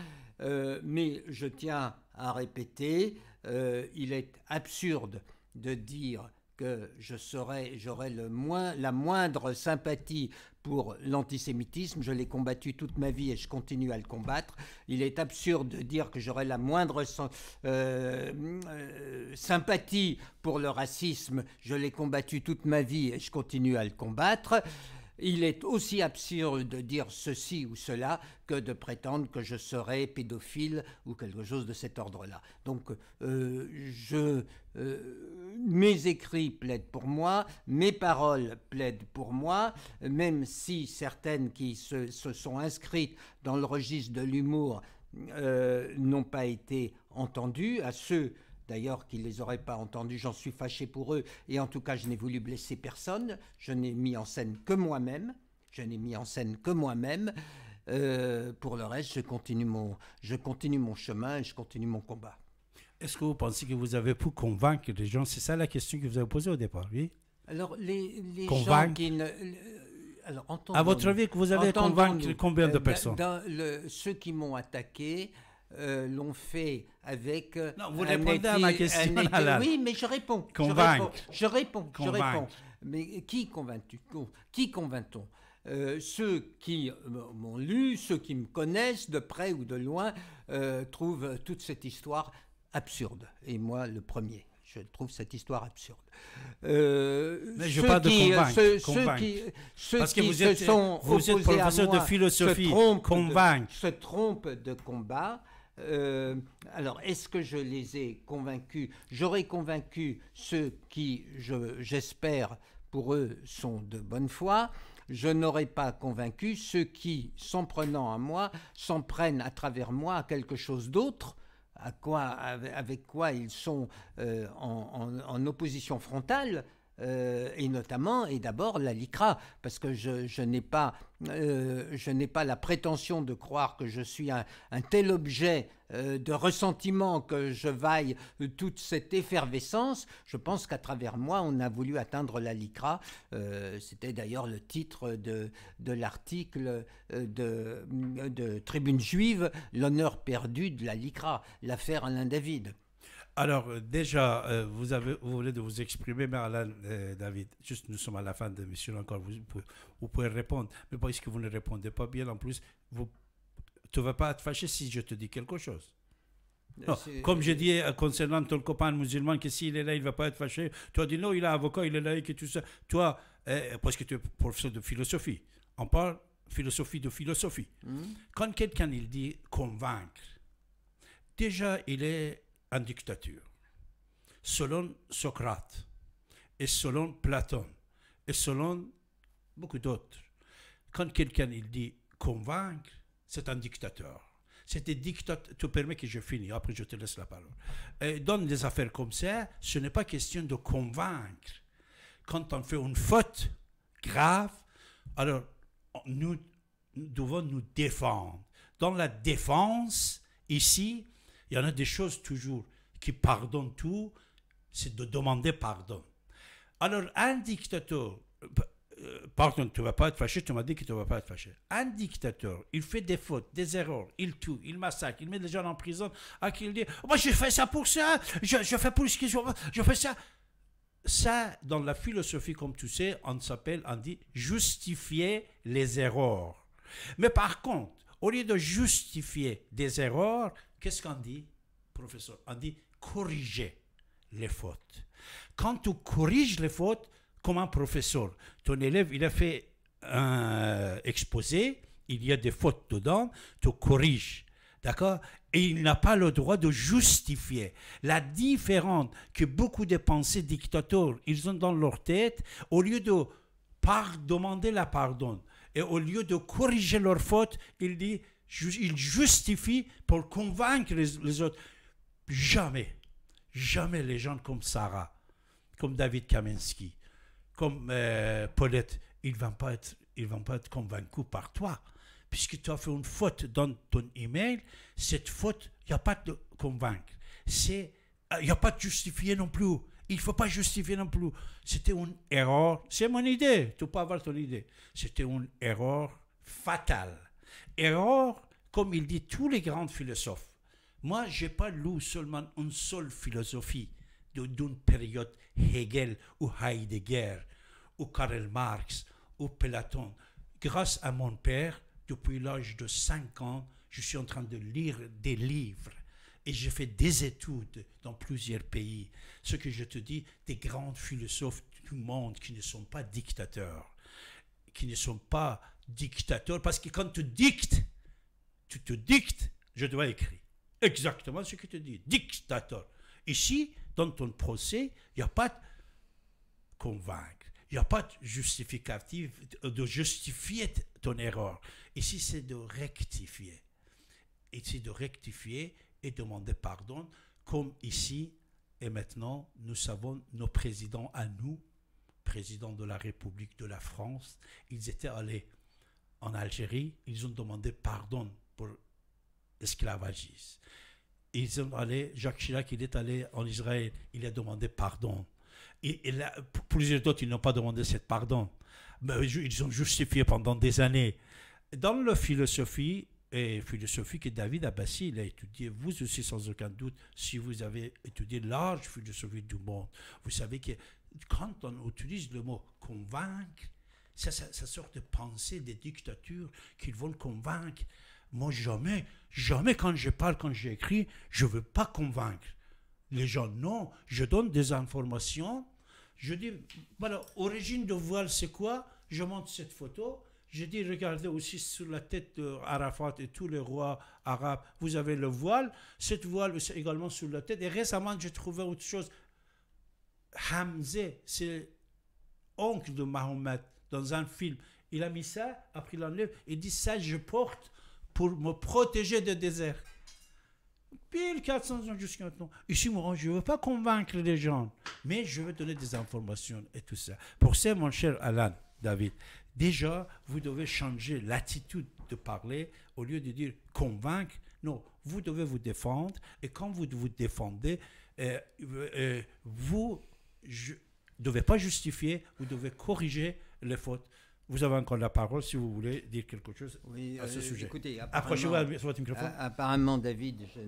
mais je tiens à répéter, il est absurde de dire que je serais, j'aurais le moins, la moindre sympathie pour l'antisémitisme. Je l'ai combattu toute ma vie et je continue à le combattre. Il est absurde de dire que j'aurais la moindre euh, euh, sympathie pour le racisme. Je l'ai combattu toute ma vie et je continue à le combattre. Il est aussi absurde de dire ceci ou cela que de prétendre que je serais pédophile ou quelque chose de cet ordre-là. Donc, euh, euh, mes écrits plaident pour moi, mes paroles plaident pour moi, même si certaines qui se, sont inscrites dans le registre de l'humour euh, n'ont pas été entendues. à ceux d'ailleurs qu'ils ne les auraient pas entendus, j'en suis fâché pour eux, et en tout cas je n'ai voulu blesser personne, je n'ai mis en scène que moi-même, je n'ai mis en scène que moi-même, euh, pour le reste je continue, mon, je continue mon chemin et je continue mon combat. Est-ce que vous pensez que vous avez pu convaincre les gens C'est ça la question que vous avez posée au départ, oui Alors les, gens qui à votre avis, que vous avez convaincu combien de euh, personnes Ceux qui m'ont attaqué, euh, l'ont fait avec. Euh, non, vous répondez à ma question. Oui, mais je réponds. Convaincre. Je réponds. Je réponds. Mais qui convainc-tu Qui convainc-on euh, ceux qui m'ont lu, ceux qui me connaissent de près ou de loin, trouvent toute cette histoire absurde. Et moi, le premier, je trouve cette histoire absurde. Mais je parle de convaincre. convaincre. qui, Parce que vous êtes, sont vous êtes professeur de philosophie. Se se trompent de combat. Euh, alors, est-ce que je les ai convaincus J'aurais convaincu ceux qui, j'espère, pour eux, sont de bonne foi. Je n'aurais pas convaincu ceux qui, s'en prenant à moi, s'en prennent à travers moi à quelque chose d'autre, à quoi, avec quoi ils sont euh, en opposition frontale euh, et notamment, et d'abord la LICRA, parce que je, n'ai pas, euh, je n'ai pas la prétention de croire que je suis un, tel objet euh, de ressentiment que je vaille toute cette effervescence. Je pense qu'à travers moi, on a voulu atteindre la LICRA. C'était d'ailleurs le titre de, de l'article de, de Tribune juive, l'honneur perdu de la LICRA, l'affaire Alain David. Alors, euh, déjà, euh, vous, avez, voulez de vous exprimer, mais Alain, euh, David, juste nous sommes à la fin de Monsieur. encore, vous, pouvez répondre. Mais parce que vous ne répondez pas bien, en plus, vous, tu ne vas pas être fâché si je te dis quelque chose. comme je dis concernant ton copain musulman, que s'il est là, il ne va pas être fâché. Toi, dis non, il est avocat, il est laïque et tout ça. Toi, parce que tu es professeur de philosophie, on parle philosophie de philosophie. Hmm. Quand quelqu'un il dit convaincre, déjà, il est dictature. Selon Socrate, et selon Platon, et selon beaucoup d'autres. Quand quelqu'un il dit convaincre, c'est un dictateur. C'était dictateur. Tu permets que je finis après je te laisse la parole. Et donne des affaires comme ça, ce n'est pas question de convaincre. Quand on fait une faute grave, alors nous devons nous défendre. Dans la défense, ici, il y en a des choses toujours qui pardonnent tout, c'est de demander pardon. Alors, un dictateur, euh, pardon, tu ne vas pas être fâché, tu m'as dit que tu ne vas pas être fâché. Un dictateur, il fait des fautes, des erreurs, il tue, il massacre, il met des gens en prison, à qui il dit Moi, j'ai fait ça pour ça, je, fais pour ce que je je fais ça. Ça, dans la philosophie, comme tu sais, on s'appelle, on dit justifier les erreurs. Mais par contre, au lieu de justifier des erreurs, Qu'est-ce qu'on dit, professeur On dit corriger les fautes. Quand tu corriges les fautes, comme un professeur, ton élève, il a fait un euh, exposé, il y a des fautes dedans, tu corriges. D'accord Et il n'a pas le droit de justifier. La différence que beaucoup de pensées dictateurs, ils ont dans leur tête, au lieu de par demander la pardon, et au lieu de corriger leurs fautes, il dit il justifie pour convaincre les, autres. Jamais, jamais les gens comme Sarah, comme David Kaminski, comme euh, Paulette, ils ne pas être, ils vont pas être convaincus par toi. Puisque tu as fait une faute dans ton email, cette faute, il n'y a pas de convaincre. Euh, il n'y a pas de justifier non plus. Il ne faut pas justifier non plus. C'était une erreur. C'est mon idée. Tu peux avoir ton idée. C'était une erreur fatale et Or, comme il dit tous les grands philosophes, moi, je n'ai pas lu seulement une seule philosophie d'une période Hegel ou Heidegger ou Karl Marx ou Platon. Grâce à mon père, depuis l'âge de 5 ans, je suis en train de lire des livres et j'ai fait des études dans plusieurs pays. Ce que je te dis, des grands philosophes du monde qui ne sont pas dictateurs, qui ne sont pas dictateur, parce que quand tu dictes, tu te dictes, je dois écrire exactement ce que tu dis, dictateur. Ici, dans ton procès, il n'y a pas de convaincre, il n'y a pas de justificatif, de justifier ton erreur. Ici, c'est de rectifier. Ici, de rectifier et demander pardon, comme ici et maintenant, nous savons nos présidents à nous, présidents de la République de la France, ils étaient allés en Algérie, ils ont demandé pardon pour l'esclavagisme. Ils sont allés, Jacques Chirac, il est allé en Israël, il a demandé pardon. Et, plusieurs d'autres, ils n'ont pas demandé cette pardon. Mais ils ont justifié pendant des années. Dans la philosophie, et philosophie que David Abbassi il a étudié, vous aussi sans aucun doute, si vous avez étudié large philosophie du monde, vous savez que quand on utilise le mot convaincre, c'est cette sorte de pensée des dictatures qu'ils vont convaincre. Moi, jamais, jamais quand je parle, quand j'écris, je ne veux pas convaincre les gens. Non, je donne des informations. Je dis, voilà, origine de voile, c'est quoi Je montre cette photo. Je dis, regardez aussi sur la tête d'Arafat et tous les rois arabes, vous avez le voile. Cette voile, c'est également sur la tête. Et récemment, j'ai trouvé autre chose. Hamze c'est oncle de Mahomet dans un film. Il a mis ça, après il l'enlève, il dit ça je porte pour me protéger du désert. 1400 ans jusqu'à maintenant. Ici, moi, je ne veux pas convaincre les gens, mais je veux donner des informations et tout ça. Pour ça, mon cher Alan, David, déjà, vous devez changer l'attitude de parler au lieu de dire convaincre. Non, vous devez vous défendre et quand vous vous défendez, euh, euh, vous ne devez pas justifier, vous devez corriger les fautes. Vous avez encore la parole si vous voulez dire quelque chose à ce euh, sujet. Écoutez, approchez-vous à votre microphone. Apparemment, David, je,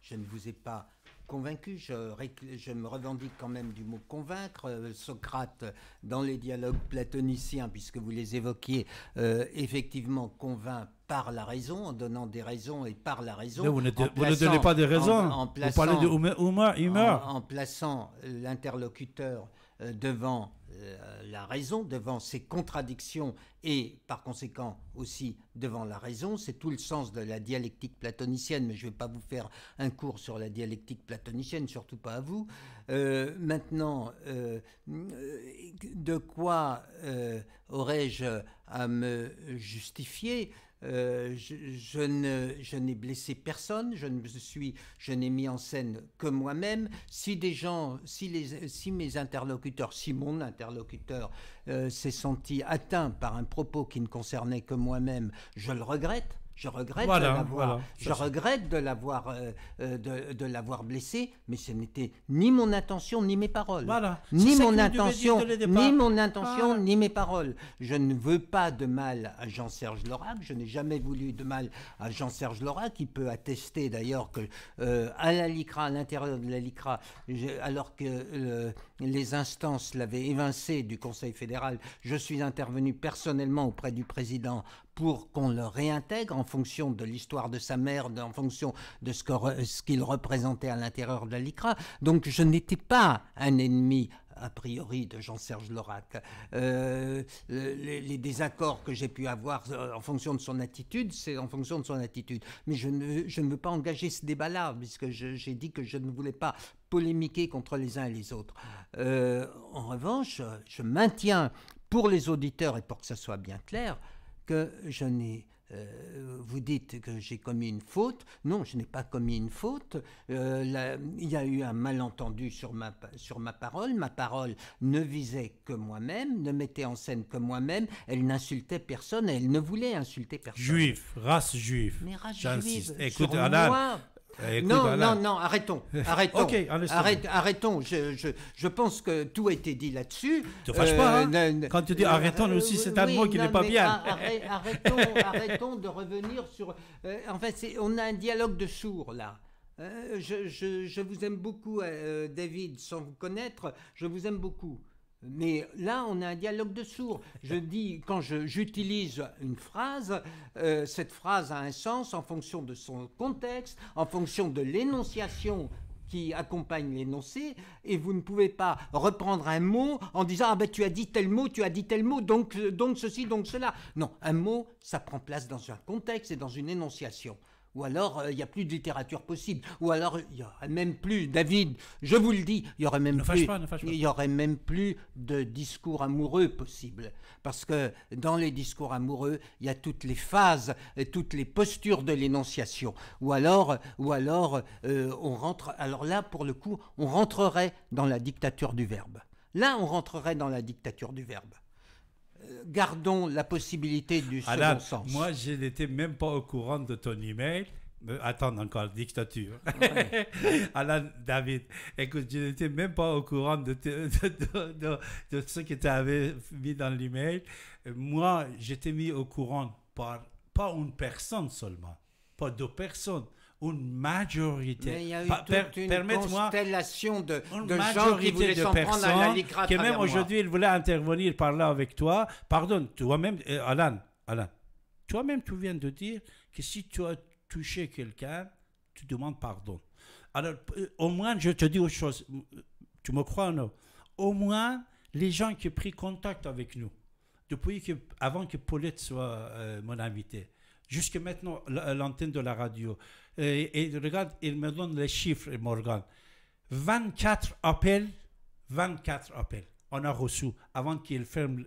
je ne vous ai pas convaincu. Je, je, me revendique quand même du mot convaincre. Euh, Socrate, dans les dialogues platoniciens, puisque vous les évoquiez, euh, effectivement convainc par la raison, en donnant des raisons et par la raison. Vous ne, vous ne, donnez pas des raisons. vous parlez de en plaçant l'interlocuteur euh, devant euh, la raison, devant ses contradictions et par conséquent aussi devant la raison. C'est tout le sens de la dialectique platonicienne, mais je ne vais pas vous faire un cours sur la dialectique platonicienne, surtout pas à vous. Euh, maintenant, de quoi aurais-je à me justifier euh, je, n'ai blessé personne, je ne suis, je n'ai mis en scène que moi-même. Si des gens, si, mes interlocuteurs, si mon interlocuteur euh, s'est senti atteint par un propos qui ne concernait que moi-même, je le regrette. Je regrette de l'avoir. je euh, regrette euh, de l'avoir de, l'avoir blessé, mais ce n'était ni mon intention ni mes paroles. Ni mon, intention, ni mon intention, ni mes paroles. Je ne veux pas de mal à Jean-Serge Lorac. Je n'ai jamais voulu de mal à Jean-Serge Lorac, qui peut attester d'ailleurs que euh, à la à l'intérieur de la LICRA, alors que les instances l'avaient évincé du Conseil fédéral, je suis intervenu personnellement auprès du président pour qu'on le réintègre en fonction de l'histoire de sa mère, en fonction de ce qu'il représentait à l'intérieur de la LICRA. Donc je n'étais pas un ennemi a priori de Jean-Serge Lorac. Euh, les, désaccords que j'ai pu avoir euh, en fonction de son attitude, c'est en fonction de son attitude. Mais je ne, veux pas engager ce débat-là, puisque j'ai dit que je ne voulais pas polémiquer contre les uns et les autres. Euh, en revanche, je maintiens, pour les auditeurs et pour que ce soit bien clair, que je n'ai euh, vous dites que j'ai commis une faute. Non, je n'ai pas commis une faute. Euh, il y a eu un malentendu sur ma, sur ma parole. Ma parole ne visait que moi-même, ne mettait en scène que moi-même. Elle n'insultait personne. Elle ne voulait insulter personne. Juif, race juive. Mais race juive. Écoute, moi... Eh, non, non, non, arrêtons. Arrêtons. arrêtons. Je, je, je, pense que tout a été dit là-dessus. Tu ne fâches pas. Euh, hein Quand tu dis arrêtons, aussi, euh, c'est un mot qui n'est pas bien. arrêtons, arrêtons de revenir sur. Euh, en fait, on a un dialogue de sourds, là. Je, je, vous aime beaucoup, David, sans vous connaître. Je vous aime beaucoup. Mais là, on a un dialogue de sourds. Je dis, quand j'utilise une phrase, euh, cette phrase a un sens en fonction de son contexte, en fonction de l'énonciation qui accompagne l'énoncé, et vous ne pouvez pas reprendre un mot en disant Ah ben tu as dit tel mot, tu as dit tel mot, donc ceci, donc cela. Non, un mot, ça prend place dans un contexte et dans une énonciation. Ou alors, euh, il n'y a plus de littérature possible. Ou alors, il n'y aurait même plus, David, je vous le dis, il n'y aurait, même plus, Y aurait même plus de discours amoureux possible. Parce que dans les discours amoureux, il y a toutes les phases, toutes les postures de l'énonciation. Ou alors, ou alors euh, on rentre. Alors là, pour le coup, on rentrerait dans la dictature du verbe. Là, on rentrerait dans la dictature du verbe gardons la possibilité du second sens. Moi, je n'étais même pas au courant de ton email. Attends encore, dictature. Ouais. Alain David, écoute, je n'étais même pas au courant de, de, de ce que tu avais mis dans l'email. Moi, j'étais mis au courant par pas une personne seulement, pas deux personnes, une majorité. Mais moi une constellation de, personnes de qui même aujourd'hui, il voulait intervenir par là avec toi. Pardonne, toi-même, euh, Alan, Alan, toi-même, tu viens de dire que si tu as touché quelqu'un, tu demandes pardon. Alors, euh, au moins, je te dis autre chose. Euh, tu me crois ou non Au moins, les gens qui ont pris contact avec nous, depuis que, avant que Paulette soit mon invité, Jusque maintenant, l'antenne de la radio. Et, regarde, il me donne les chiffres, Morgan. 24 appels, 24 appels. On a reçu avant qu'il ferme,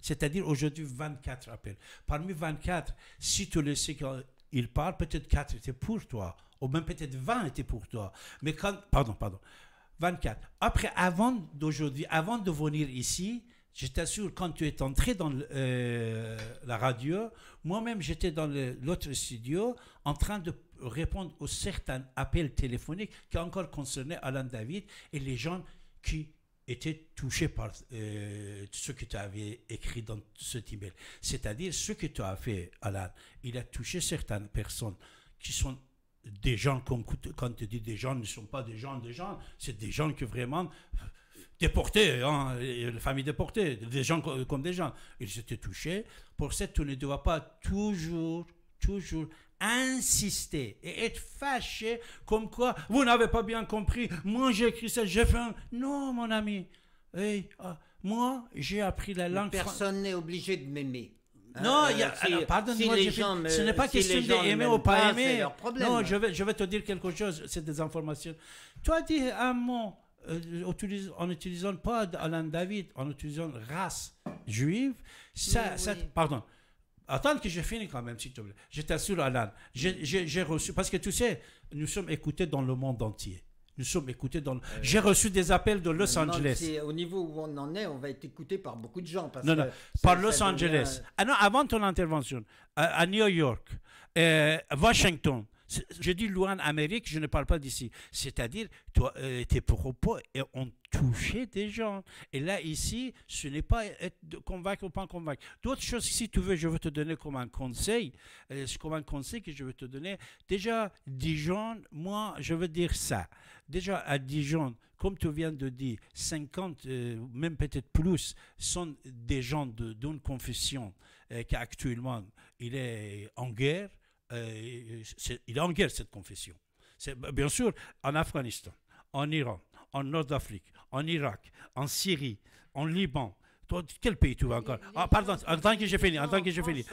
c'est-à-dire aujourd'hui 24 appels. Parmi 24, si tu le sais quand il parle, peut-être 4 étaient pour toi, ou même peut-être 20 étaient pour toi. Mais quand, pardon, pardon, 24. Après, avant d'aujourd'hui, avant de venir ici, je t'assure, quand tu es entré dans euh, la radio, moi-même j'étais dans l'autre studio en train de répondre aux certains appels téléphoniques qui encore concernaient Alain David et les gens qui étaient touchés par euh, ce que tu avais écrit dans cet email. C'est-à-dire ce que tu as fait, Alain. Il a touché certaines personnes qui sont des gens, quand tu dis des gens, ne sont pas des gens, des gens, c'est des gens que vraiment déportés, hein, les familles déportées, des gens comme des gens. Ils étaient touchés. Pour ça, tu ne dois pas toujours, toujours insister et être fâché comme quoi vous n'avez pas bien compris, moi j'ai écrit ça, j'ai fait un... Non, mon ami. Euh, moi, j'ai appris la langue. Personne n'est obligé de m'aimer. Non, euh, pardonne-moi, ce n'est pas question d'aimer ou pas, aimer. Non, je vais, je vais te dire quelque chose, c'est des informations. Toi, dis un mot euh, en utilisant pas Alan David, en utilisant race juive, ça, pardon. Attends que je finisse quand même, s'il te plaît. Je t'assure, Alain. J'ai reçu, parce que tu sais, nous sommes écoutés dans le monde entier. Nous sommes écoutés dans. Euh, j'ai reçu des appels de Los Angeles. Au niveau où on en est, on va être écouté par beaucoup de gens. non, non, par Los Angeles. Ah avant ton intervention, à, New York, et euh, Washington, je dis loin Amérique, je ne parle pas d'ici. C'est-à-dire, toi, euh, tes propos ont touché des gens. Et là, ici, ce n'est pas être convaincre ou pas convaincre. D'autres choses, si tu veux, je veux te donner comme un conseil, euh, C'est comme un conseil que je veux te donner. Déjà, Dijon, moi, je veux dire ça. Déjà, à Dijon, comme tu viens de dire, 50, euh, même peut-être plus, sont des gens d'une confession qui actuellement, il est en guerre euh, il est en guerre cette confession. C'est, bah, bien sûr, en Afghanistan, en Iran, en Nord-Afrique, en Irak, en Syrie, en Liban. Toi, quel pays tu vas encore ah, Pardon, en tant que j'ai fini, en tant que j'ai fini.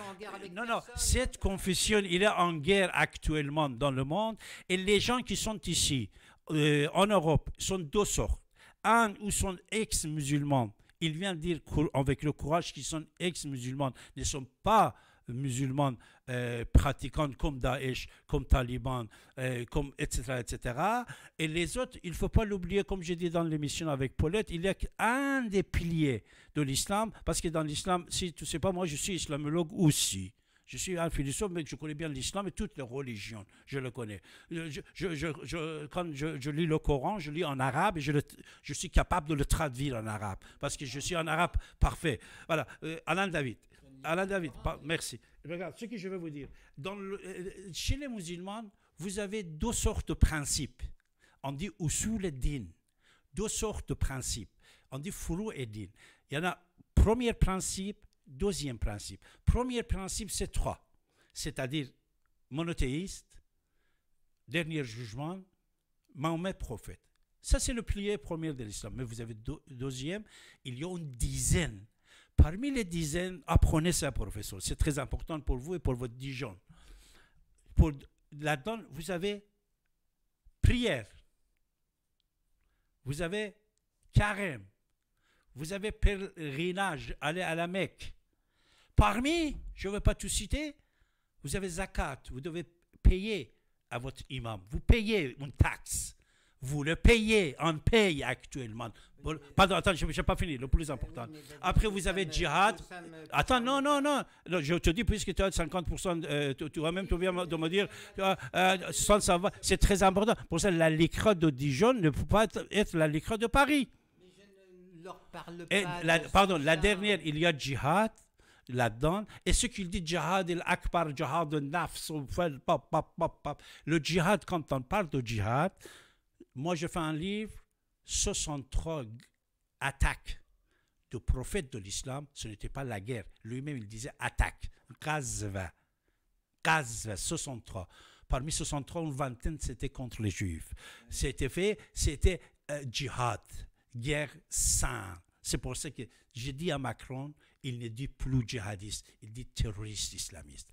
Non, non, cette confession, il est en guerre actuellement dans le monde et les gens qui sont ici, euh, en Europe, sont deux sortes. Un, ou sont ex-musulmans. Ils viennent dire avec le courage qu'ils sont ex-musulmans, ne sont pas musulmanes euh, pratiquantes comme Daesh, comme Taliban, euh, comme etc., etc. Et les autres, il ne faut pas l'oublier, comme j'ai dit dans l'émission avec Paulette, il y a un des piliers de l'islam, parce que dans l'islam, si tu ne sais pas, moi je suis islamologue aussi. Je suis un philosophe, mais je connais bien l'islam et toutes les religions. Je le connais. Euh, je, je, je, quand je, lis le Coran, je lis en arabe et je, suis capable de le traduire en arabe. Parce que je suis un arabe parfait. Voilà. Euh, Alain David. Alain David, merci. Eh regarde, ce que je vais vous dire. Dans euh, euh, chez les musulmans, vous avez deux sortes de principes. On dit usul et din. Deux sortes de principes. On dit furu et din. Il y en a premier principe, deuxième principe. Premier principe, c'est trois. C'est-à-dire monothéiste, dernier jugement, Mahomet prophète. Ça, c'est le pilier premier de l'islam. Mais vous avez deuxième, il y a une dizaine Parmi les dizaines, apprenez ça, professeur. C'est très important pour vous et pour votre Dijon. Pour la dedans vous avez prière, vous avez carême, vous avez pèlerinage, aller à la Mecque. Parmi, je ne vais pas tout citer, vous avez zakat, vous devez payer à votre imam, vous payez une taxe vous le payez, on paye actuellement. pardon, attends, je n'ai pas fini, le plus important. Après, vous avez djihad. Euh, attends, non, non, non, Je te dis, puisque tu as 50%, euh, tu, vas même, tu viens de me dire, euh, euh, c'est très important. Pour ça, la licra de Dijon ne peut pas être la licra de Paris. ne leur parle pas. pardon, la dernière, il y a djihad là-dedans. Et ce qu'il dit, djihad et akbar djihad de nafs le djihad, quand on parle de djihad, moi je fais un livre 63 attaques du prophète de l'islam, ce n'était pas la guerre. Lui-même, il disait attaque. Gazva. Gazva, 63. Parmi 63, une vingtaine, c'était contre les juifs. C'était fait, c'était jihad, euh, djihad, guerre sainte. C'est pour ça que j'ai dit à Macron, il ne dit plus djihadiste, il dit terroriste islamiste.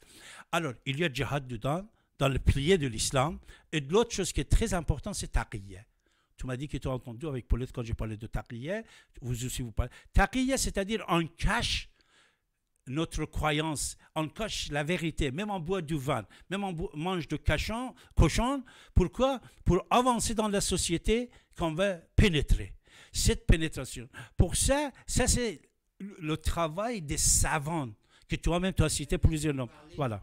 Alors, il y a djihad dedans, dans le plié de l'islam. Et l'autre chose qui est très importante, c'est taqiyya. Tu m'as dit que tu as entendu avec Paulette quand j'ai parlé de taqiyya. Vous aussi, vous parlez. Taqiyya, c'est-à-dire on cache notre croyance, on cache la vérité, même on boit du vin, même on mange de cachon, cochon. Pourquoi Pour avancer dans la société qu'on va pénétrer. Cette pénétration. Pour ça, ça c'est le travail des savants que toi-même tu as cité plusieurs noms. Voilà.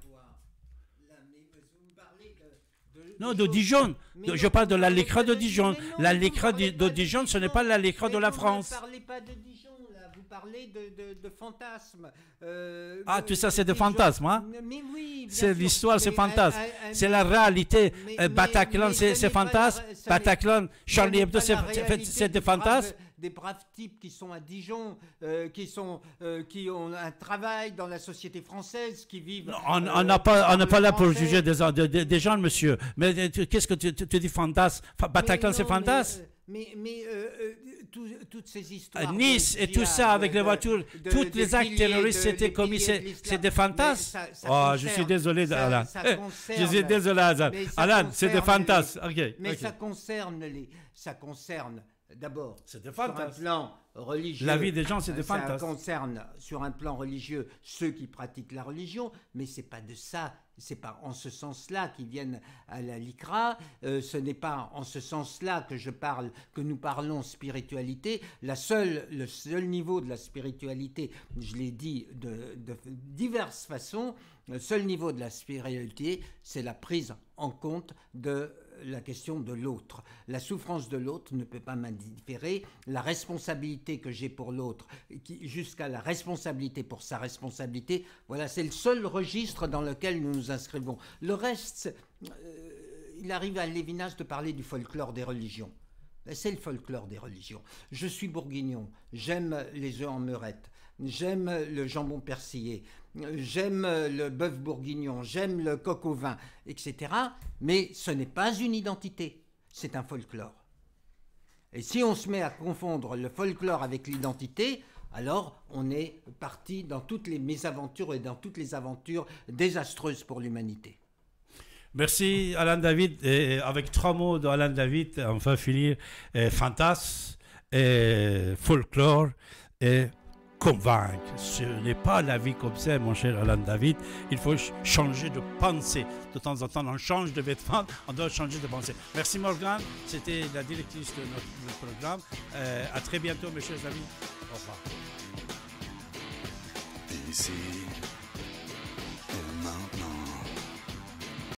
Non, de Dijon. je parle de la de, Dijon. la Lycra de, Dijon, ce n'est pas la Lycra de la France. Vous ne parlez pas de Dijon, là. Vous parlez de, fantasmes. Euh, ah, tout ça, c'est des fantasmes, hein Mais oui. C'est l'histoire, c'est euh, fantasme. Euh, c'est la réalité. Bataclan, c'est fantasme. Bataclan, Charlie Hebdo, c'est des fantasmes des braves types qui sont à Dijon, euh, qui, sont, euh, qui ont un travail dans la société française, qui vivent. Euh, on n'est pas, on pas là pour juger des, des, gens, monsieur. Mais qu'est-ce que tu, dis, fantasme Bataclan, c'est fantasme mais, toutes ces histoires. nice et tout ça avec les voitures, tous toutes les actes terroristes c'était commis, c'est des fantasmes. oh, je suis désolé, Alain. je suis désolé, Alain. c'est des fantasmes. mais ça concerne les, ça concerne D'abord, Sur un plan religieux, la vie des gens, de fantasmes. Euh, ça concerne sur un plan religieux ceux qui pratiquent la religion, mais c'est pas de ça, c'est pas en ce sens-là qu'ils viennent à la Licra. Euh, ce n'est pas en ce sens-là que je parle, que nous parlons spiritualité. La seule, le seul niveau de la spiritualité, je l'ai dit de, de diverses façons, le seul niveau de la spiritualité, c'est la prise en compte de la question de l'autre. La souffrance de l'autre ne peut pas m'indifférer. La responsabilité que j'ai pour l'autre, jusqu'à la responsabilité pour sa responsabilité, voilà, c'est le seul registre dans lequel nous nous inscrivons. Le reste, euh, il arrive à Lévinas de parler du folklore des religions. Ben, c'est le folklore des religions. Je suis bourguignon, j'aime les œufs en murette j'aime le jambon persillé, j'aime le bœuf bourguignon, j'aime le coq au vin, etc. Mais ce n'est pas une identité, c'est un folklore. Et si on se met à confondre le folklore avec l'identité, alors on est parti dans toutes les mésaventures et dans toutes les aventures désastreuses pour l'humanité. Merci Alain David. Et avec trois mots d'Alain David, on va finir. Euh, fantasme, fantas, euh, et folklore et convaincre. Ce n'est pas la vie comme ça, mon cher Alain David. Il faut changer de pensée. De temps en temps, on change de vêtements, on doit changer de pensée. Merci Morgan c'était la directrice de notre, programme. Euh, à très bientôt, mes chers amis. Au revoir.